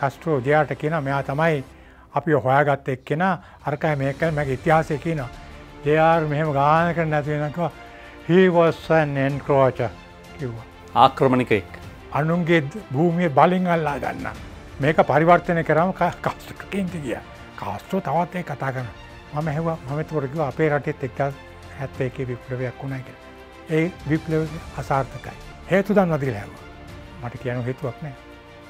කස්ට්‍රෝ ජයාට කියන මෙයා තමයි අපි හොයාගත්ත එක් කෙන අරකයි මේකල් මැක ඉතිහාසය කියන ජයාර් මෙහෙම ගාන කර නැතිවෙනක හිවස්සන්ෙන්ක්‍රෝච කිව්වා ආක්‍රමණිකෙක් අනුන්ගේ භූමිය බලින් අල්ලා ගන්න මේක පරිවර්තනය කරම කස්ටකින්ති ගිය කාස්ටෝ තවත් ඒ කතා කරන මම හැව මමතුරකිව අපේ රටෙත් එක්ක හැත්ත එක විප්ලවයක් වුණයි කිය ඒ විප්ලව අසාර්ථකයි හේතු දන් වදිල හැව මට කියන හේතුවක් නෑ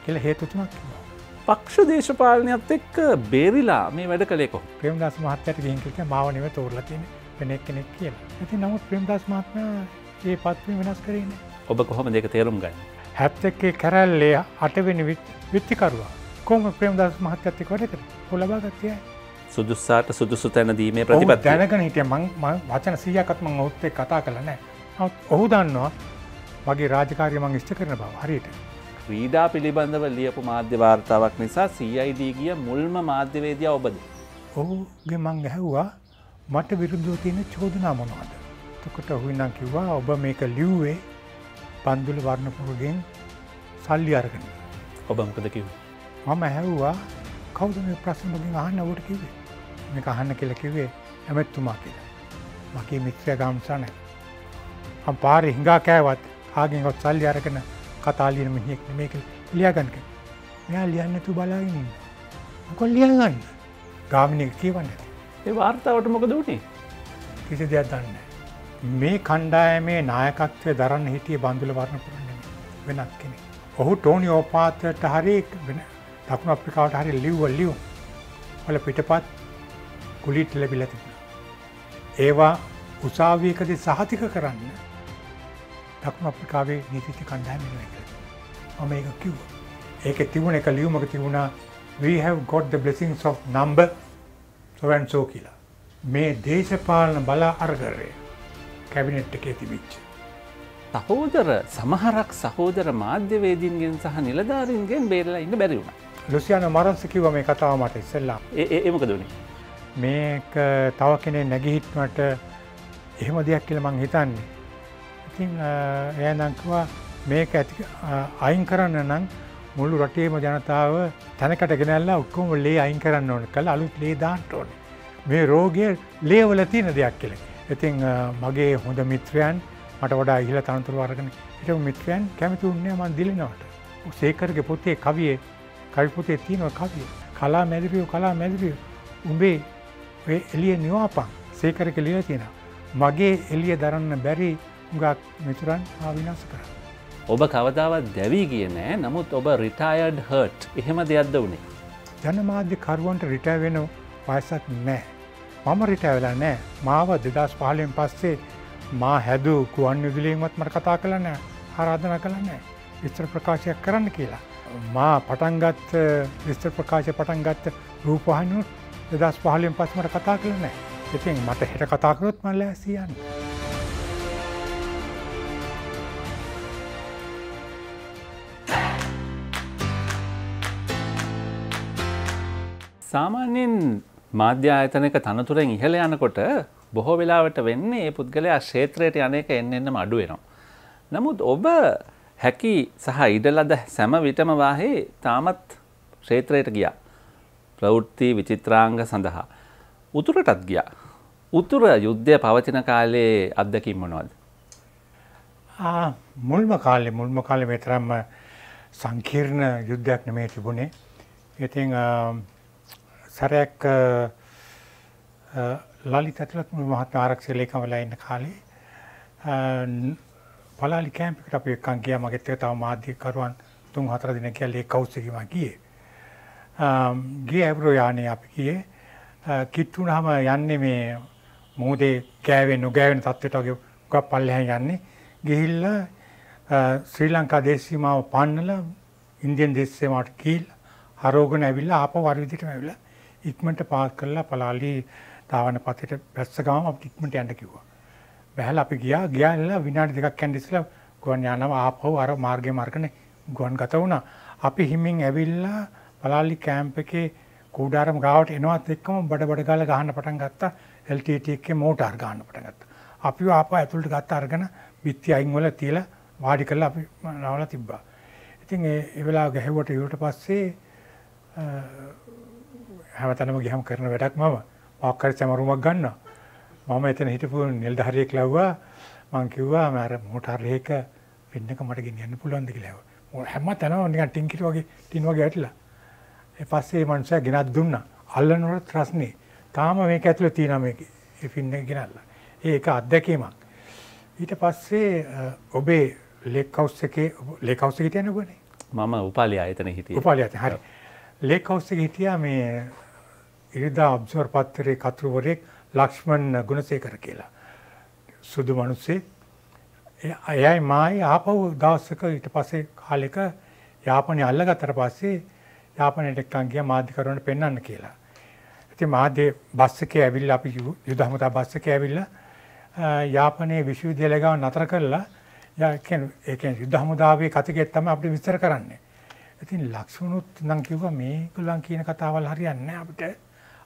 කියල හේතුතුනක් කිවා පක්ෂ දේශපාලනයක් එක්ක බේරිලා මේ වැඩ කලෙකො ප්‍රම්දස් මහත්තයට ගිහිකිට මාවනව තෝරලතින වෙනෙක් කෙනෙක් කිය ඇති නමුත් ප්‍රම්දස් මහත්ම ඒ පත්වී වෙනස් කරන්න ඔබ කොහොම දෙක තේරුම් ගන්න හැත්තක්කේ කැරැල්ලේ අටවෙනි විත්තිකරවා කොම ප්‍රම්දස් මහත්තත්තිකොට හොලබාගත්තියයි සුදුස්සාට සුදුසු තැනදීමේ ප්‍රතිපත් දැනගන හිටිය මං වචන සීයකත්මං ඔුත්තේ කතා කළනෑ ඔහු දන්නවා වගේ රාජකාරය මං ෂ්ට කරන බව හරියට ක්‍රීඩා පිළිබඳව ලියපු මාධ්‍ය වාර්තාවක් නිසා සයිD ගිය මුල්ම මාධ්‍යවේදයා ඔබද. ඔහුගේ මං ඇහව්වා මට විරුද්ධෝ තියෙන චෝදනා මොනවාද. තකට ඔහුන්නම් කිව්වා ඔබ මේක ලිව්වේ පන්දුල වර්ණපුරගෙන් සල්ලි අරගෙන. ඔබමකද කිව්. මම ඇහැව්වා කවුද මේ ප්‍රශ්නමගින් අහන්න ඔවට කිවේ මේ අහන්න කෙල කිවේ ඇමැත්තුමා කියලා. මගේ මිත්‍රය ගම්සානෑ. අම් පාරි හිඟා කෑවත් ආගෙන්ගොත් සල්ලි අරගෙන කතාලියන මෙහෙක් මේක ලියගන්න මෙයා ලියන්න තු බලාගෙන කොල් ලියගන්න ගාමිණය කියවන්න ඒ වාර්තාවට මොකද වටේ කිසි දෙයක් දන්න මේ කණ්ඩායමේ නායකත්වය දරන්න හිටිය බඳුල වරණ පුරන්න වෙනත් කෙනෙ ඔහු ටෝනි ඕපාතයට හරි වෙන දකුණ අප්‍රිකාවට හරි ලිව්වල් ලියව හොල පිටපත් කුලිට ලැබිලතිබ ඒවා උසාවියකද සහතික කරන්න දක්ුණ අප්‍රිකාවේ නීතිත කණ්ඩෑ මෙෙන එක මම ඒක කිව් ඒක තිබුණ එක ලියුමක තිබුණා වීහැව ගොඩ් බ්ලෙසින් of නම්බ සොවන්සෝ කියලා මේ දේශපාලන බලා අර්ගරය කැබිනෙට් එකේ තිබිච්ච සහෝදර සමහරක් සහෝදර මාධ්‍යවේදීන්ගෙන් සහ නිලධාරීන්ගෙන් බේරලා ඉන්න බැරිවුණ ලුසියන මරන්සකිව මේ කතාව මට ඉස්සෙල්ලා ඒමක දුණේ මේක තව කෙනෙ නැගිහිටමට එහෙම දෙයක් කියල මං හිතන්නේ ඉතින් එයනංකවා මේක ඇති අයින් කරන්න නම් මුළු රටේම ජනතාව තැනකට ගෙනල්ලා ඔක්කොම ලේ අයින් කරන්න ඕන කළ අලුත් ලේ දාන්ට ඕන. මේ රෝගය ලේවල තියෙන දෙයක් කියල. ඉතින් මගේ හොඳ මිත්‍රයන් මට වඩා ඉහල තනතුර වරගෙන එට මිත්‍රයන් කැමිතුන්නේ මන් දිලිනවට. සේකරගේ පොතේ කවිය කවිපොතේ තියනව කවිය. කලා මැදිරියෝ කලා මැදිරියෝ උඹේ එලිය නිවාපන් සේකරක ලිය තියෙන. මගේ එලිය දරන්න බැරි ගක් මිතුරන් ආවිනාස කරන්න. ඔබ කවදාවත් දැවී කිය නෑ නමුත් ඔබ රිටයඩ් හට් එහෙම දෙයක්ද වුණේ. ජනමාධ්‍යකරුවන්ට රිටෑ වෙන පයසක් නෑ. මම රිටෑවෙලා නෑ මාව දෙදස් පහලෙන් පස්සේ මා හැදූ කුවන් යුදුලීමත් මට කතා කළ නෑ හරාධන කළ නෑ විස්ත්‍ර ප්‍රකාශයක් කරන්න කියලා. මා පටන්ගත් විස්ත්‍ර ප්‍රකාශය පටන්ගත් රූපහනුත් දෙදස් පහලෙන් පස්මට කතා කළ නෑ. ඉතින් මට හෙට කතාකරොත් මල්ල ඇසියන්න. සාමාන්‍යයෙන් මාධ්‍ය ආයතනක තනතුරෙන් ඉහළ යනකොට බොහෝ වෙලාවට වෙන්නේ ඒ පුද්ගලයා ක්ෂේත්‍රයට යන එක එන්න එන්නම අඩු වෙනවා. නමුත් ඔබ හැකි සහ ඉඩ ලද සෑම විටම වාහේ තාමත් ක්ෂේත්‍රයට ගියා. ප්‍රවෘත්ති විචිත්‍රාංග සඳහා. උතුරටත් ගියා. උතුර යුද්ධය පවතින කාලයේ අත්දැකීම් මොනවද? මුල්ම කාලේ මුල්ම කාලේ විතරම්ම සංකීර්ණ යුද්ධයක් නෙමෙයි තිබුණේ. ඉතින් සැරයක් ලලිත ඇතුළත් මහත්ම ආරක්ෂක ලේකම්වලා ඉන්න කාලේ පලාලි කැම්ප් එකට අපි එක්කන් ගියා මගෙත් එක්ක තව මාධ්‍යකරුවන් තුන් හතර දෙනෙක් කියලා ඒ කෞස්තුකීම ගියේ. ගියේ ඇබ්‍රෝ යානේ අපි ගියේ. කිට්ටුනහම යන්නේ මේ මොහොතේ ගෑවෙන නොගෑවෙන තත්ත්වයට වගේ ගොඩක් පල්ලෙහාන් යන්නේ. ගිහිල්ලා ශ්‍රී ලංකා දේශ සීමාව පන්නලා ඉන්දියන් දේශ සීමාවට කීල් හරෝගන ඇවිල්ලා ආපහු වර විදිහටම ඇවිල්ලා ඉක්මනට පාස් කරලා පලාලි තාවන පතේට වැස්ස ගාම අපිට ඉක්මනට යන්න කිව්වා. බැහැලා අපි ගියා. ගියාලා විනාඩි දෙකක් යන ඉස්සෙල්ලා ගුවන් යානම ආපහු අර මාර්ගයේ මාර්ගනේ ගුවන් ගත වුණා. අපි හිමින් ඇවිල්ලා පලාලි කැම්ප් එකේ කූඩාරම ගාවට එනවත් එක්කම බඩ බඩ ගාලා ගහන්න පටන් ගත්තා. LTT එකේ මෝටාර් ගහන්න පටන් ගත්තා. අපිව ආපහු ඇතුළට ගත්ත අරගෙන බිත්ති අයින් වල තියලා වාඩි කරලා අපි නවලා තිබ්බා. ඉතින් ඒ වෙලාව ගැහුවට ඊට පස්සේ හැමතැනම ගිහම කරන වැඩක් මම මොකක් හරි සමරුමක් ගන්නවා මම එතන හිටපු නිල්ධාරියෙක් ලැබුවා මං කිව්වා මම අර මෝටාර් එක වෙන්නක මට ගෙනියන්න පුළුවන්ද කියලා හැම තැනම නිකන් ටින්කිරි වගේ ටින් වගේ ඇටලා ඒ පස්සේ මේ මනුස්සයා ගෙනත් දුන්නා අල්ලනකොට ත්‍රස්නේ තාම මේක ඇතුලේ තියෙනවා මේක ඒ ෆින් එක ගෙනල්ලා ඒක අත්දැකීමක් ඊට පස්සේ ඔබේ ලේක් හවුස් එකේ ලේක් හවුස් එකේ හිටියනේ ඔබනේ මම උපාලිය ආයතනයේ හිටියේ උපාලිය ආයතන හරි ලේක් හවුස් එකේ හිටියා මේ ඉරිදා ඔබ්සර් පත්තරේ කතුරුවරයෙක් ලක්ෂ්මන් ගුණසේකර කියලා. සුදු මනුස්සේ අයයි මායි ආපහු දවසක ඊට පස්සේ කාලෙක යාපනය අල්ලගත්තට පස්සේ යාපනයට එක්කන් ගියා මාධ්‍යකරුවන්ට පෙන්වන්න කියලා. ඉතින් මාධ්‍ය බස් එකේ ඇවිල්ලා අපි යුද හමුදා බස් එකේ ඇවිල්ලා යාපනයේ විශ්වවිද්‍යාලය ගාව නතර කරලා ඒ කියන්නේ යුද හමුදාවේ කතිකෙත් තමයි අපිට විස්තර කරන්නේ. ඉතින් ලක්ෂුණුත් නම් කිව්වා මේගොල්ලන් කියන කතාවල් හරියන්නේ නැහැ අපිට.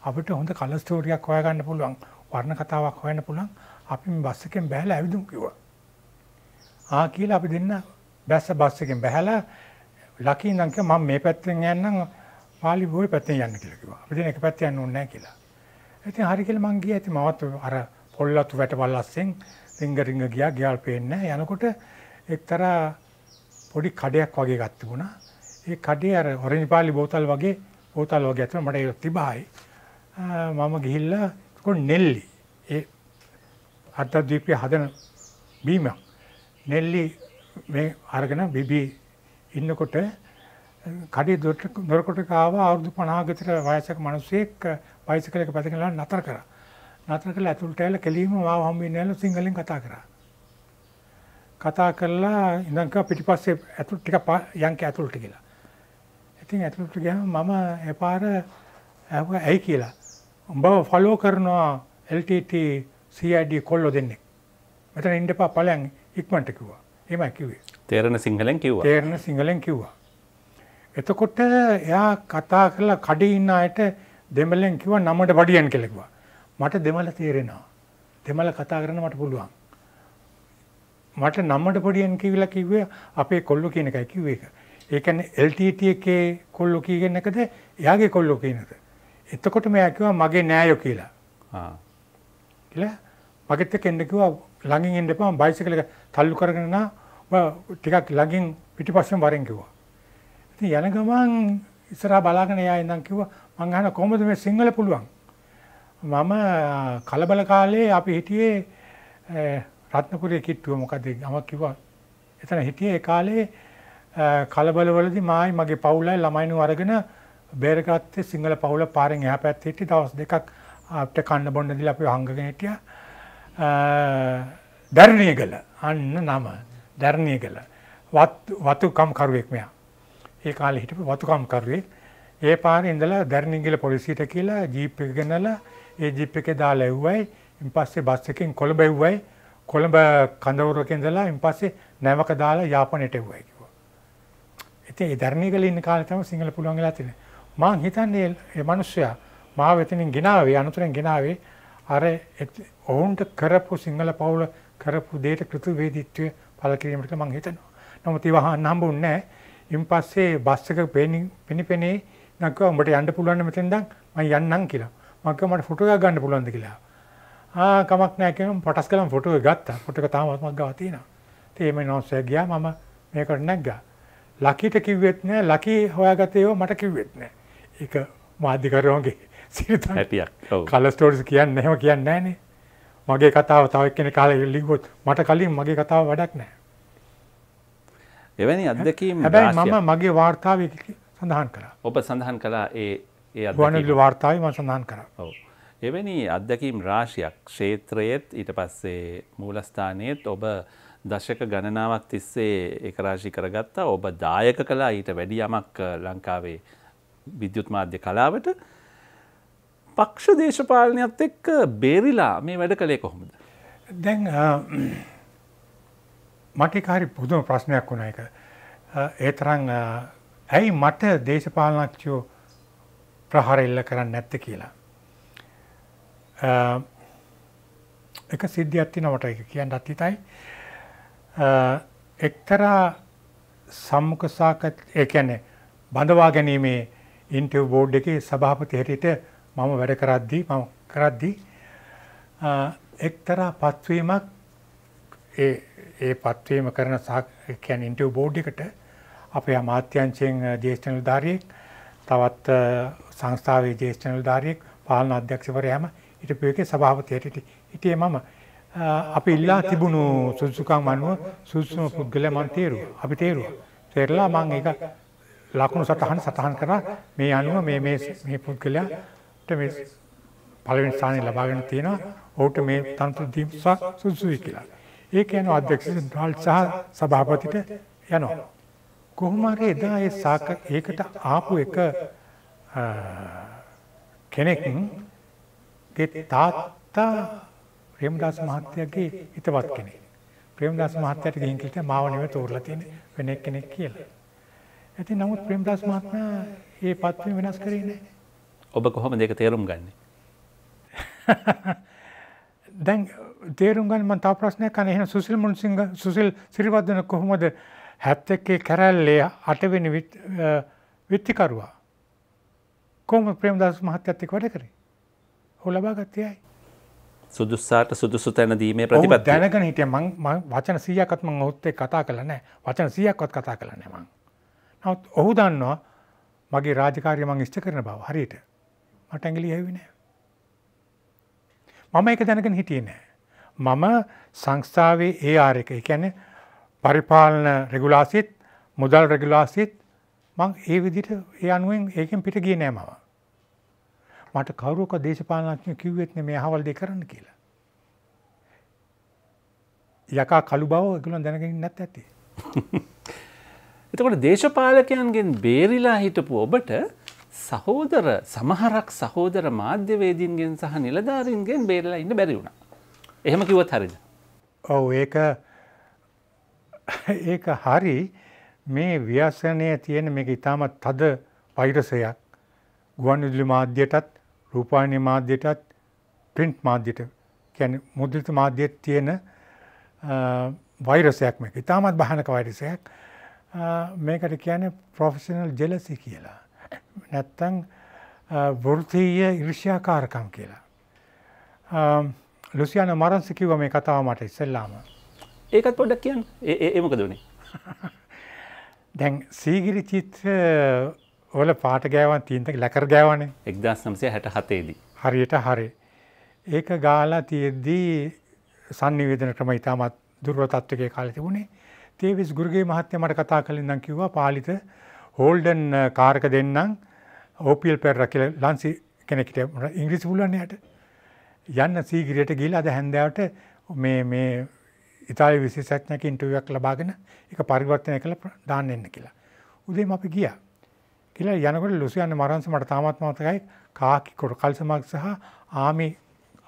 අපිට හොඳ කලර් ස්ටෝරි එකක් හොයාගන්න පුළුවන් වර්ණ කතාවක් හොයන්න පුළුවන් අපි මේ බස් එකෙන් බැහැලා ඇවිදුම් කිව්වා ආ කියලා අපි දෙන්න බැස්ස බස් එකෙන් බැහැලා ලකී නම් කිය මම මේ පැත්තෙන් යන්නම් පාලි බොයි පැත්තෙන් යන්න කියලා කිව්වා අපි දෙන එක පැත්ත යන්න ඕනේ නැහැ කියලා ඉතින් හරි කියලා මං ගියා ඉතින් මවත් අර පොල්ලතු වැටවලස්සෙන් රිංග රිංග ගියා ගියාල් පේන්නේ යනකොට එක්තරා පොඩි කඩයක් වගේ ගත් තිබුණා ඒ කඩේ අර හොරණි පාලි බෝතල් වගේ බෝතල් වගේ අතර මට ඒක තිබායි මම ගිහිල්ලා කොට නෙල්ලි ඒ අර්ථද්වීපය හදන බීමක් නෙල්ලි මේ අරගෙන බිබි ඉන්නකොට කඩේ දොරට දොරකට ආව අවුරුදු 50 කට වයසක මිනිසෙක් බයිසිකලයක පැදගෙනලා නතර කරා. නතර කළා ඇතුළට ඇවිල්ලා කෙලින්ම මාව හම්බෙන්නේ නැලු සිංහලෙන් කතා කරා. කතා කරලා ඉඳන් කා පිටිපස්සේ ඇතුළට ටික යන්ක ඇතුළට ගිහලා. ඉතින් ඇතුළට ගියාම මම එපාර ඇහුවා ඇයි කියලා. උඹව ෆලෝ කරනවා LTT CID කොල්ලෝ දෙන්නේ. මෙතන ඉන්න එපා ඵලයන් ඉක්මනට කිව්වා. එහෙමයි කිව්වේ. තේරෙන සිංහලෙන් කිව්වා. තේරෙන සිංහලෙන් කිව්වා. එතකොට එයා කතා කරලා කඩේ ඉන්න අයට දෙමළෙන් කිව්වා නමට බඩියන් කියලා කිව්වා. මට දෙමළ තේරෙනවා. දෙමළ කතා කරන්න මට පුළුවන්. මට නමට බඩියන් කියලා කිව්වේ අපේ කොල්ලෝ කියන එකයි කිව්වේ ඒක. ඒ කියන්නේ LTT එකේ කොල්ලෝ කියන එකද එයාගේ කොල්ලෝ කියනද? එතකොට මෙයා කිව්වා මගේ නෑයෝ කියලා. ආ. කියලා මගෙත් එක්ක එන්න කිව්වා ළඟින් එන්න එපා මම බයිසිකල් එක තල්ලු කරගෙන නා ටිකක් ළඟින් පිටිපස්සෙන් වරෙන් කිව්වා. ඉතින් යන ගමන් ඉස්සරහා බලාගෙන එයා ඉඳන් කිව්වා මං අහන කොහොමද මේ සිංහල පුළුවන්? මම කලබල කාලේ අපි හිටියේ රත්නපුරේ කිට්ටුව මොකද මම කිව්වා එතන හිටියේ ඒ කාලේ කලබල වලදී මායි මගේ පවුලයි ළමයිනු අරගෙන බේරගත්තේ සිංහල පවුල පාරෙන් එහා පැත්තේ හිටිය දවස් දෙකක් අපිට කන්න බොන්න දීලා අපි හංගගෙන හිටියා. දරණියගල අන්න නම දරණියගල වතුකම් කරුවෙක් මෙයා. ඒ කාලේ හිටපු වතුකම් කරුවෙක්. ඒ පාරේ ඉඳලා දරණියගල පොලිසියට කියලා ජීප් එක ගෙනලා ඒ ජීප් එකේ දාලා ඇව්වයි. ඉන්පස්සේ බස් එකෙන් කොළඹ ඇව්වයි. කොළඹ කඳවුරක ඉඳලා ඉන්පස්සේ නැවක දාලා යාපනයට ඇව්වයි කිව්වා. ඉතින් ඒ දරණියගල ඉන්න කාලේ තමයි සිංහල පුළුවන් වෙලා තියෙන්නේ. මං හිතන්නේ මේ මිනිස්සයා මාව එතනින් ගෙනාවේ අනුතරෙන් ගෙනාවේ අර ඔවුන්ට කරපු සිංහල පවුල කරපු දෙයට කෘතවේදීත්වය පළ කිරීමට මං හිතනවා. නමුත් ඒව අහන්න හම්බුන්නේ නැහැ. ඉන් පස්සේ බස් එක පෙනිපෙනේ නැගුවා උඹට යන්න පුළුවන් මෙතෙන් දැන් මම යන්නම් කියලා. මම කිව්වා මට ෆොටෝ එකක් ගන්න පුළුවන්ද කියලා. ආ කමක් නැහැ කියලා මම පටස් ගලන් ෆොටෝ එක ගත්තා. ෆොටෝ එක තාමත් මම ගාව තියෙනවා. ඉතින් මේ නෝස්සේ ගියා මම මේකට නැග්ගා. ලකිට කිව්වෙත් නෑ ලකි හොයාගත්තේ ඒව මට කිව්වෙත් නෑ. එක මාධ්‍යකරුවන්ගේ සිරිත හැටියක් කල ස්ටෝරිස් කියන්න එහෙම කියන්න නෑනේ මගේ කතාව තව එක්කෙනෙක් කාලා ලිව්වොත් මට කලින් මගේ කතාව වැඩක් නෑ එවැනි අත්දැකීම් හැබැයි මම මගේ වාර්තාවේ සඳහන් කරා ඔබ සඳහන් කළා ඒ ඒ අත්දැකීම් වාර්තාවේ මම සඳහන් කරා ඔව් එවැනි අත්දැකීම් රාශියක් ක්ෂේත්‍රයේත් ඊට පස්සේ මූලස්ථානයේත් ඔබ දශක ගණනාවක් තිස්සේ ඒක රාශි කරගත්තා ඔබ දායක කළා ඊට වැඩි යමක් ලංකාවේ විද්‍යුත් මාධ්‍ය කලාවට පක්ෂ දේශපාලනයක් එක්ක බේරිලා මේ වැඩ කළේ කොහොමද. දැන් මට කාරි පුදුම ප්‍රශ්නයක් වුණ එක. ඒ තරම් ඇයි මට දේශපාලනච්චෝ ප්‍රහාර එල්ල කරන්න නැත්ත කියලා. එක සිද්ධියත්ති නොවට එක කියන්න අත්තිතයි. එක්තරා සම්මුඛසාකත් ඒකැනෙ බඳවා ගැනීමේ ඉන්ටව් බෝඩ් එකේ සභාපති හැටියට මම වැඩ කරද්දී මම කරද්දී එක්තරා පත්වීමක් ඒ ඒ පත්වීම කරන සහ කියන්නේ ඉන්ටව් බෝඩ් එකට අපේ අමාත්‍යංශයෙන් ජ්‍යෙෂ්ඨ නිලධාරියෙක් තවත් සංස්ථාවේ ජ්‍යෙෂ්ඨ නිලධාරියෙක් පාලන අධ්‍යක්ෂවරයාම හිටපු එකේ සභාපති හැටියට හිටියේ මම අපි ඉල්ලා තිබුණු සුදුසුකම් අනුව සුදුසුම පුද්ගලයා මම තේරුවා අපි තේරුවා තේරලා මම ඒක ලකුණු සටහන සටහන් කරා මේ අනුව මේ මේ මේ පුද්ගලයාට මේ පළවෙනි ස්ථානය ලබාගෙන තියෙනවා. ඔහුට මේ තනතුරු දීමසක් සුදුසුයි කියලා. ඒක යන අධ්‍යක්ෂ සෙන්ට්‍රල් සහ සභාපතිට යනවා. කොහොම හරි එදා ඒ සාක ඒකට ආපු එක කෙනෙක් ගේ තාත්තා ප්‍රේමදාස මහත්තයාගේ හිතවත් කෙනෙක්. ප්‍රේමදාස මහත්තයාට ගිහින් කිව්වා මාව නෙවෙයි තෝරලා තියෙන්නේ වෙන කෙනෙක් කියලා. ඇති නමුත් ප්‍රේම්දාස් මහත්මයා ඒ පත්වීම වෙනස් කරේ නෑ. ඔබ කොහොම දෙක තේරුම් ගන්නේ. දැන් තේරුම් ගන්න මම තව ප්‍රශ්නයක් අහන එහෙනම් සුසිල් මුන්සිංහ සුසිල් සිරිවර්ධන කොහොමද 71 කැරැල්ලේ 8 වෙනි විත්තිකරුවා කොහොම ප්‍රේමදාස මහත්තයත් එක්ක වැඩ කරේ? ඔහු ලබා ගත්තේ ඇයි? සුදුස්සාට සුදුසු තැන දීමේ ප්‍රතිපත්තිය. දැනගෙන හිටියා මම වචන 100ක්වත් මම ඔහුත් එක්ක කතා කළා නැහැ. වචන 100ක්වත් කතා කළා නැහැ මම. නමුත් ඔහු දන්නවා මගේ රාජකාරිය මං ඉෂ්ට කරන බව හරියට. මට ඇඟිලි ඇහුවේ නෑ. මම ඒක දැනගෙන හිටියේ නෑ. මම සංස්ථාවේ AR එක, ඒ කියන්නේ පරිපාලන රෙගුලාසියත්, මුදල් රෙගුලාසියත් මං ඒ විදිහට ඒ අනුවෙන් ඒකෙන් පිට ගියේ නෑ මම. මට කවුරුක දේශපාලනඥයෝ කිව්වෙත් නේ මේ අහවල් දෙ කරන්න කියලා. යකා කළු බව ඒගොල්ලෝ දැනගෙන ඉන්නත් ඇති. එතකොට දේශපාලකයන්ගෙන් බේරිලා හිටපු ඔබට සහෝදර සමහරක් සහෝදර මාධ්‍යවේදීන්ගෙන් සහ නිලධාරින්ගෙන් බේරලා ඉන්න බැරි වුණා. එහෙම කිව්වත් හරිද? ඔව් ඒක ඒක හරි මේ ව්‍යසනය තියෙන මේක ඉතාමත් තද වෛරසයක්. ගුවන් විදුලි මාධ්‍යයටත් රූපායන මාධ්‍යයටත් print මාධ්‍යයට කියන්නේ මුද්‍රිත මාධ්‍යයේ තියෙන වෛරසයක් මේක. ඉතාමත් භයානක වෛරසයක්. මේකට කියන්නේ ප්‍රොෆෙෂනල් ජෙලසි කියලා. නැත්තං වෘතිීය ඉර්ෂ්‍යාකාරකම් කියලා. ලුසියන මරන්සි කිව මේ කතාව මට ඉස්සෙල්ලාම. ඒකත් පොඩක් කියන් ඒමක දුණේ. දැන් සීගිරි චිත්‍ර ඔල පාට ගෑවන් තීන්තක ලැකර ගෑවන එක්දස් නම්සය හැට හතේදී. හරියට හරි. ඒක ගාලා තියෙද්දී සංනිවේදන ක්‍රම ඉතාමත් දුර්ව තත්වකය කාල තිබුණේ තේවිස් ගුරුගේ මහත්ය මට කතා කලින් නම් කිව්වා පාලිත හෝල්ඩන් කාරක දෙන්නම් ඕපල් පැර කියල ලන්සි කෙනෙකට ඉංග්‍රිස් පුලන්නයට යන්න සීගිරියට ගිල් අද හැන්දෑවට මේ මේ ඉතාලි විශේෂඥක ඉන්ටුවක් ලබාගෙන එක පරිවර්තනය කළ දාන්න එන්න කියලා. උදේම අපි ගිය කියලා යනකොට ලුසියන්න මරන්ස මට තාමත් මතකයි කාකි කොට කල්සමක් සහ ආමි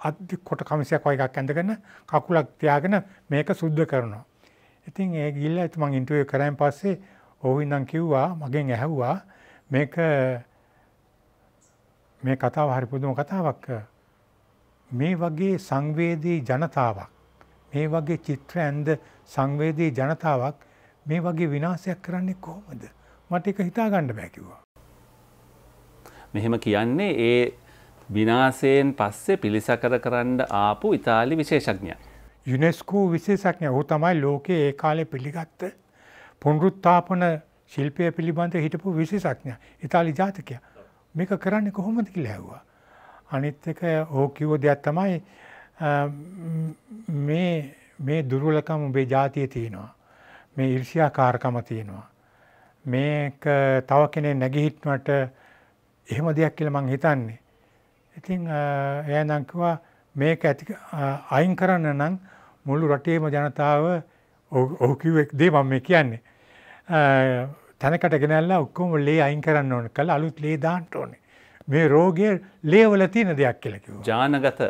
අධ කොට කමිසයක් වයගක් ඇඳගෙන කකුලක් තියාගෙන මේක සුද්ධ කරනවා. ඉතින් ඒ ගිල්ලා ඇති මං ඉන්ටර්විව් කරායින් පස්සේ ඔහු ඉඳන් කිව්වා මගෙන් ඇහුවා මේක මේ කතාව හරි පුදුම කතාවක් මේ වගේ සංවේදී ජනතාවක් මේ වගේ චිත්‍ර ඇන්ද සංවේදී ජනතාවක් මේ වගේ විනාශයක් කරන්නේ කොහොමද මට එක හිතා ගන්න බෑ කිව්වා මෙහෙම කියන්නේ ඒ විනාසයෙන් පස්සේ පිළිසකර කරන්න ආපු ඉතාලි විශේෂඥයා යුනෙස්කෝ විශේෂඥ ඔහු තමයි ලෝකයේ ඒ කාලේ පිළිගත්ත පුනරුත්ථාපන ශිල්පය පිළිබඳ හිටපු විශේෂඥ ඉතාලි ජාතකයා. මේක කරන්නේ කොහොමද කියලා ඇහුවා. අනිත් එක ඔහු කිව්ව දෙයක් තමයි මේ මේ දුර්වලකම ඔබේ ජාතියේ තියෙනවා. මේ ඊර්ෂ්‍යාකාරකම තියෙනවා. මේක තව කෙනෙක් නැගී හිටුණාට එහෙම දෙයක් කියලා මං හිතන්නේ. ඉතින් එයා නම් කිව්වා මේක ඇති අයින් කරන්න නම් මුළු රටේම ජනතාව ඔහු කිව්වෙක් දේ මම මේ කියන්නේ. තැනකට ගෙනල්ලා ඔක්කොම ලේ අයින් කරන්න ඕන කළා අලුත් ලේ දාන්න ඕනේ. මේ රෝගය ලේවල තියෙන දෙයක් කියලා කිව්වා. ජානගත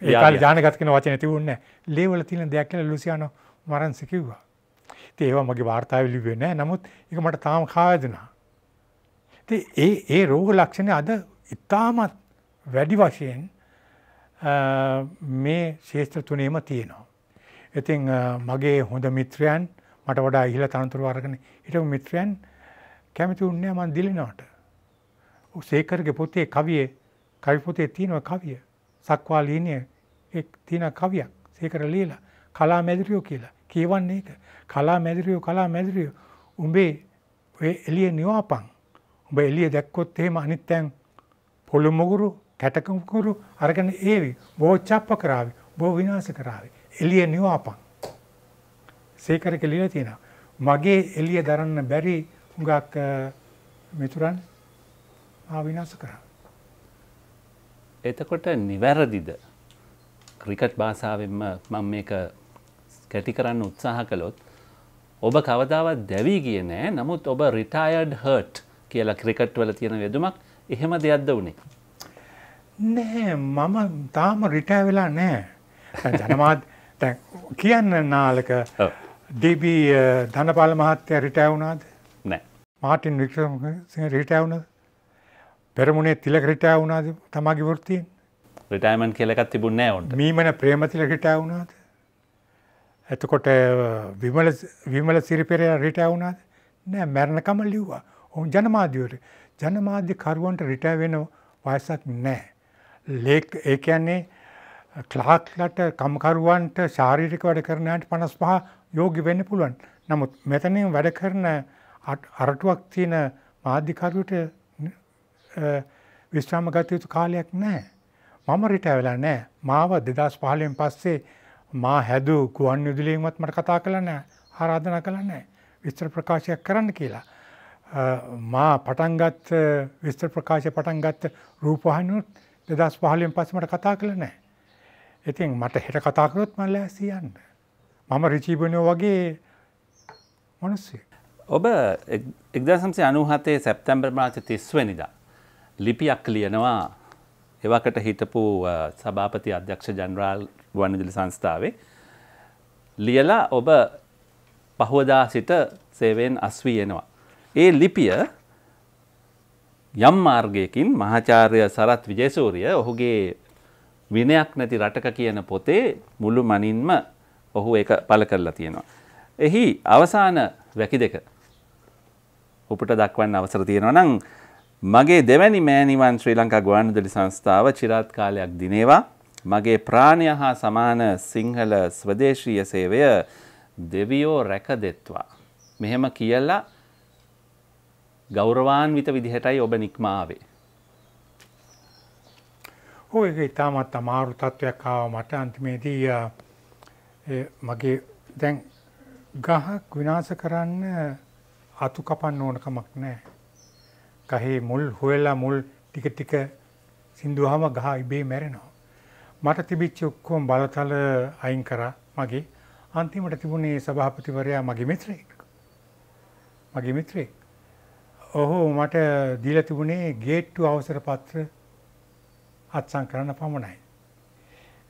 ඒකාල ජානගත කියන වචනේ තිබුණේ නැහැ. ලේවල තියෙන දෙයක් කියලා ලුසියානෝ මරන්ස් කිව්වා. ඉතින් ඒවා මගේ වාර්තාවේ ලිව්වේ නැහැ. නමුත් ඒක මට තාම කාවැදුනා. ඉතින් ඒ ඒ රෝග ලක්ෂණ අද ඉතාමත් වැඩි වශයෙන් මේ ශේෂ්ත්‍ර තුනේම තියෙනවා. ඉතින් මගේ හොඳ මිත්‍රයන් මට වඩා ඉහළ තනතුරු අරගෙන හිටපු මිත්‍රයන් කැමති වුණේ මම දිලිනවට. සේකරගේ පොතේ කවියේ කවි පොතේ තියෙන කවිය සක්වාලීනිය එක් තියෙන කවියක් සේකර ලියලා කලා මැදිරියෝ කියලා කියවන්නේ ඒක. කලා මැදිරියෝ කලා මැදිරියෝ උඹේ ඔය එළිය නිවාපන්. උඹ එළිය දැක්කොත් එහෙම අනිත් තැන් පොළු මොගුරු කැටකමුකුරු අරගෙන ඒවි බෝ චප්ප කරාවි බෝ විනාශ කරාවි එළිය නිවාපන්. සීකර කියලා තියෙනවා. මගේ එළිය දරන්න බැරි හුඟක් මිතුරන් ආ විනාශ කරා. එතකොට නිවැරදිද ක්‍රිකට් භාෂාවෙන්ම මම මේක කැටි කරන්න උත්සාහ කළොත් ඔබ කවදාවත් දැවී ගිය නෑ නමුත් ඔබ රිටයඩ් හර්ට් කියලා ක්‍රිකට් වල තියෙන වෙදුමක් එහෙම දෙයක්ද වුණේ නෑ මම තාම රිටෑ වෙලා නෑ ජනමාධ දැන් කියන්න නාලක DB ධනපාල මහත්තයා රිටයර් වුණාද? නැහැ. මාටින් වික්‍රමසිංහ රිටයර් වුණාද? පෙරමුණේ තිලක රිටයර් වුණාද තමගේ වෘත්තියෙන්? රිටයර්මන්ට් කියලා එකක් තිබුණේ නැහැ උන්ට. මීමන ප්‍රේමතිලක රිටයර් වුණාද? එතකොට විමල විමල සිරිපෙරේරා රිටයර් වුණාද? නෑ මැරණකම ලිව්වා. ඔවුන් ජනමාධ්‍යවලට ජනමාධ්‍ය කරුවන්ට රිටයර් වෙන වයසක් නැහැ. ලේක් ඒ කියන්නේ ක්ලාක්ලට කම්කරුවන්ට ශාරීරික වැඩ කරනයට පනස් පහ යෝගි වෙන්න පුළුවන්. නමුත් මෙතනින් වැඩ කරන අරටුවක් තියෙන මාධ්‍යකරුට විශ්‍රාම ගතයුතු කාලයක් නෑ. මම රිට ඇවෙලා නෑ මාව දෙදස් පහලෙන් පස්සේ මා හැදූ කුවන් යුදුලීමත් මට කතා කළ නෑ ආරාධන කළ නෑ විස්ත්‍ර ප්‍රකාශයක් කරන්න කියලා. මා පටන්ගත් විස්ත්‍ර ප්‍රකාශය පටන්ගත් රූපහනුත් දෙදස් පහලෙන් පස්සමට කතා කළ නෑ. ඉතින් මට හෙට කතා කරොත් මම ලෑස්ති යන්න. මම රිචීබනෝ වගේ මිනිස්සෙක්. ඔබ 1997 සැප්තැම්බර් මාස 30 වෙනිදා ලිපියක් ලියනවා එවකට හිටපු සභාපති අධ්‍යක්ෂ ජනරාල් ගුවන්විදුලි සංස්ථාවේ ලියලා ඔබ පහවදා සිට සේවයෙන් අස්වී එනවා. ඒ ලිපිය යම් මාර්ගයකින් මහාචාර්ය සරත් විජේසූරිය ඔහුගේ විනයක් නැති රටක කියන පොතේ මුළු මනින්ම ඔහු ඒක පළ කරලා තියෙනවා. එහි අවසාන වැකි දෙක ඔපට දක්වන්න අවසර තියෙනවා නම් මගේ දෙවැනි මෑනිවන් ශ්‍රී ලංකා ගුවන්විදුලි සංස්ථාව චිරාත් කාලයක් දිනේවා මගේ ප්‍රාණය හා සමාන සිංහල ස්වදේශීය සේවය දෙවියෝ රැක දෙත්වා. මෙහෙම කියලා ගෞරවාන්විත විදිහටයි ඔබ නික්මාවේ. ඕ එක ඉතාමත් අමාරු තත්ත්වයක් ආව මට අන්තිමේදී මගේ දැන් ගහක් විනාශ කරන්න අතු කපන්න ඕන කමක් නැහැ. ගහේ මුල් හොයලා මුල් ටික ටික සින්දුවාම ගහ ඉබේ මැරෙනවා. මට තිබිච්ච ඔක්කොම බලතල අයින් කරා මගේ අන්තිමට තිබුණේ සභාපතිවරයා මගේ මිත්‍රයෙක්. මගේ මිත්‍රයෙක්. ඔහු මට දීලා තිබුණේ ගේට්ටු අවසර පත්‍ර අත්සන් කරන්න පමණයි.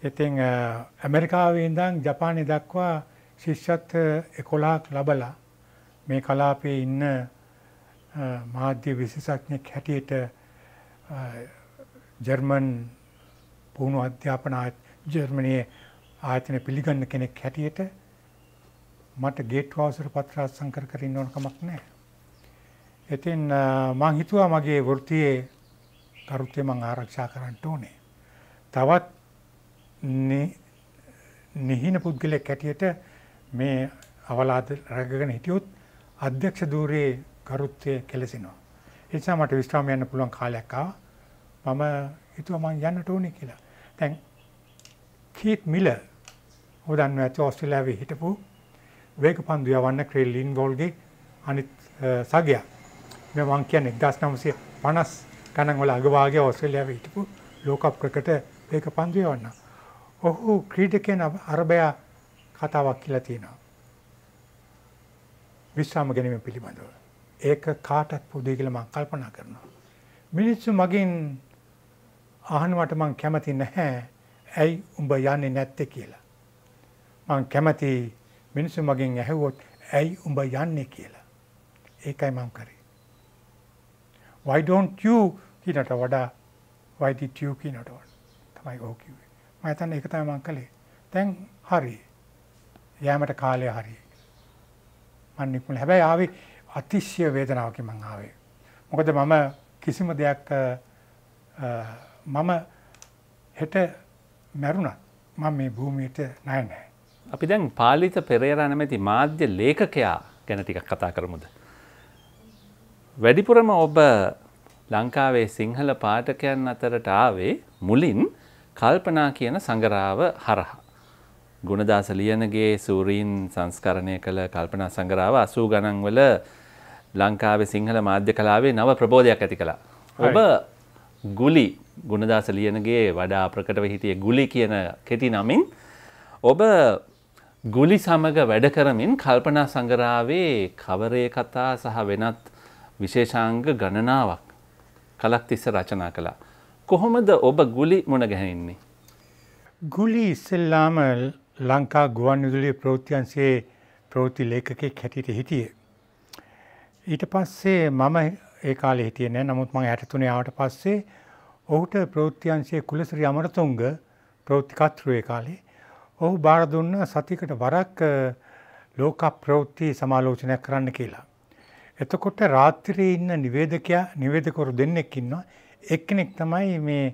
ඉතින් ඇමරිකාවේ ඉඳන් ජපානය දක්වා ශිෂ්‍යත් එකොලාක් ලබලා මේ කලාපයේ ඉන්න මාධ්‍ය විශේෂඥෙක් හැටියට ජර්මන් පුහුණු අධ්‍යාපන ජර්මනයේ ආයතන පිළිගන්න කෙනෙක් හැටියට මට ගේට් හවුසට පත්‍ර අත්සන් කර කර ඉන්න ඕන කමක් නැහැ. ඉතින් මං හිතුවා මගේ වෘත්තියේ කරුත්තේ මං ආරක්ෂා කරන්න ඕනේ. තවත් නිහින පුද්ගලෙක් හැටියට මේ අවලාද රැකගෙන හිටියොත් අධ්‍යක්ෂ ධූරයේ කරුත්තේ කෙලසිනවා. ඒ නිසා මට විස්්‍රාම යන්න පුළුවන් කාලයක් ආවා. මම හිතුවා මං යන්නට ඕනේ කියලා. දැන් කීත් මිලර් ඔබ දන්නවා ඇති ඕස්ට්‍රේලියාවේ හිටපු වේගපන්දු යවන්න ක්‍රේල් ලින්ගෝල්ගේ අනිත් සගයා. මේ මං කියන්නේ 1950 ගණන් වල අග වාගේ ඕස්ට්‍රේලියාවේ හිටපු ලෝකප් ක්‍රිකට් ඒක පන්දු යවන්න. ඔහු ක්‍රීඩකයන් අරබයා කතාවක් කියලා තියෙනවා. විශ්‍රාම ගැනීම පිළිබඳව. ඒක කාටත් පොදුයි කියලා මම කල්පනා කරනවා. මිනිස්සු මගෙන් අහනවට මං කැමති නැහැ. ඇයි උඹ යන්නේ නැත්තේ කියලා. මං කැමති මිනිස්සු මගෙන් ඇහුවොත් ඇයි උඹ යන්නේ කියලා. ඒකයි මම කරේ. why don't you කියනට වඩා why did you කියනට තමයි ඕක කිව්වේ. මම හිතන්නේ ඒක තමයි මම කළේ. දැන් හරි. යෑමට කාලය හරි. මම නිකුණ හැබැයි ආවේ අතිශය වේදනාවකින් මං ආවේ. මොකද මම කිසිම දෙයක් මම හෙට මැරුණත් මම මේ භූමියට ණය නැහැ. අපි දැන් පාලිත පෙරේරා නැමැති මාධ්‍ය ලේඛකයා ගැන ටිකක් කතා කරමුද? වැඩිපුරම ඔබ ලංකාවේ සිංහල පාඨකයන් අතරට ආවේ මුලින් කල්පනා කියන සංගරාව හරහා. ගුණදාස ලියනගේ සූරීන් සංස්කරණය කළ කල්පනා සංගරාව අසූ ගණන්වල ලංකාවේ සිංහල මාධ්‍ය කලාවේ නව ප්‍රබෝධයක් ඇති කළා. ඔබ ගුලි ගුණදාස ලියනගේ වඩා ප්‍රකටව හිටිය ගුලි කියන කෙටි නමින් ඔබ ගුලි සමග වැඩ කරමින් කල්පනා සංගරාවේ කවරේ කතා සහ වෙනත් විශේෂාංග ගණනාවක් කලක් තිස්ස රචනා කළා. කොහොමද ඔබ ගුලි මුණ ගැහෙන්නේ. ගුලි ඉස්සෙල්ලාම ලංකා ගුවන් විදුලිය ප්‍රෘතියන්සේ ප්‍රෘති ලේකකෙක් හැටියට හිටිය. ඊට පස්සේ මම ඒ කාලෙ හිටිය නෑ නමුත් මං ඇටතුනේ ආවට පස්සේ ඔහුට ප්‍රෘතියන්සේ කුලසිරි අමරතුංග ප්‍රෘතිකත්රුවේ කාලේ ඔහු බාර දුන්න සතිකට වරක් ලෝක ප්‍රවෘත්ති සමාලෝචනයක් කරන්න කියලා. එතකොට රාත්‍රියේ ඉන්න නිවේදකයා නිවේදකවරු දෙන්නෙක් ඉන්නවා. එක්කෙනෙක් තමයි මේ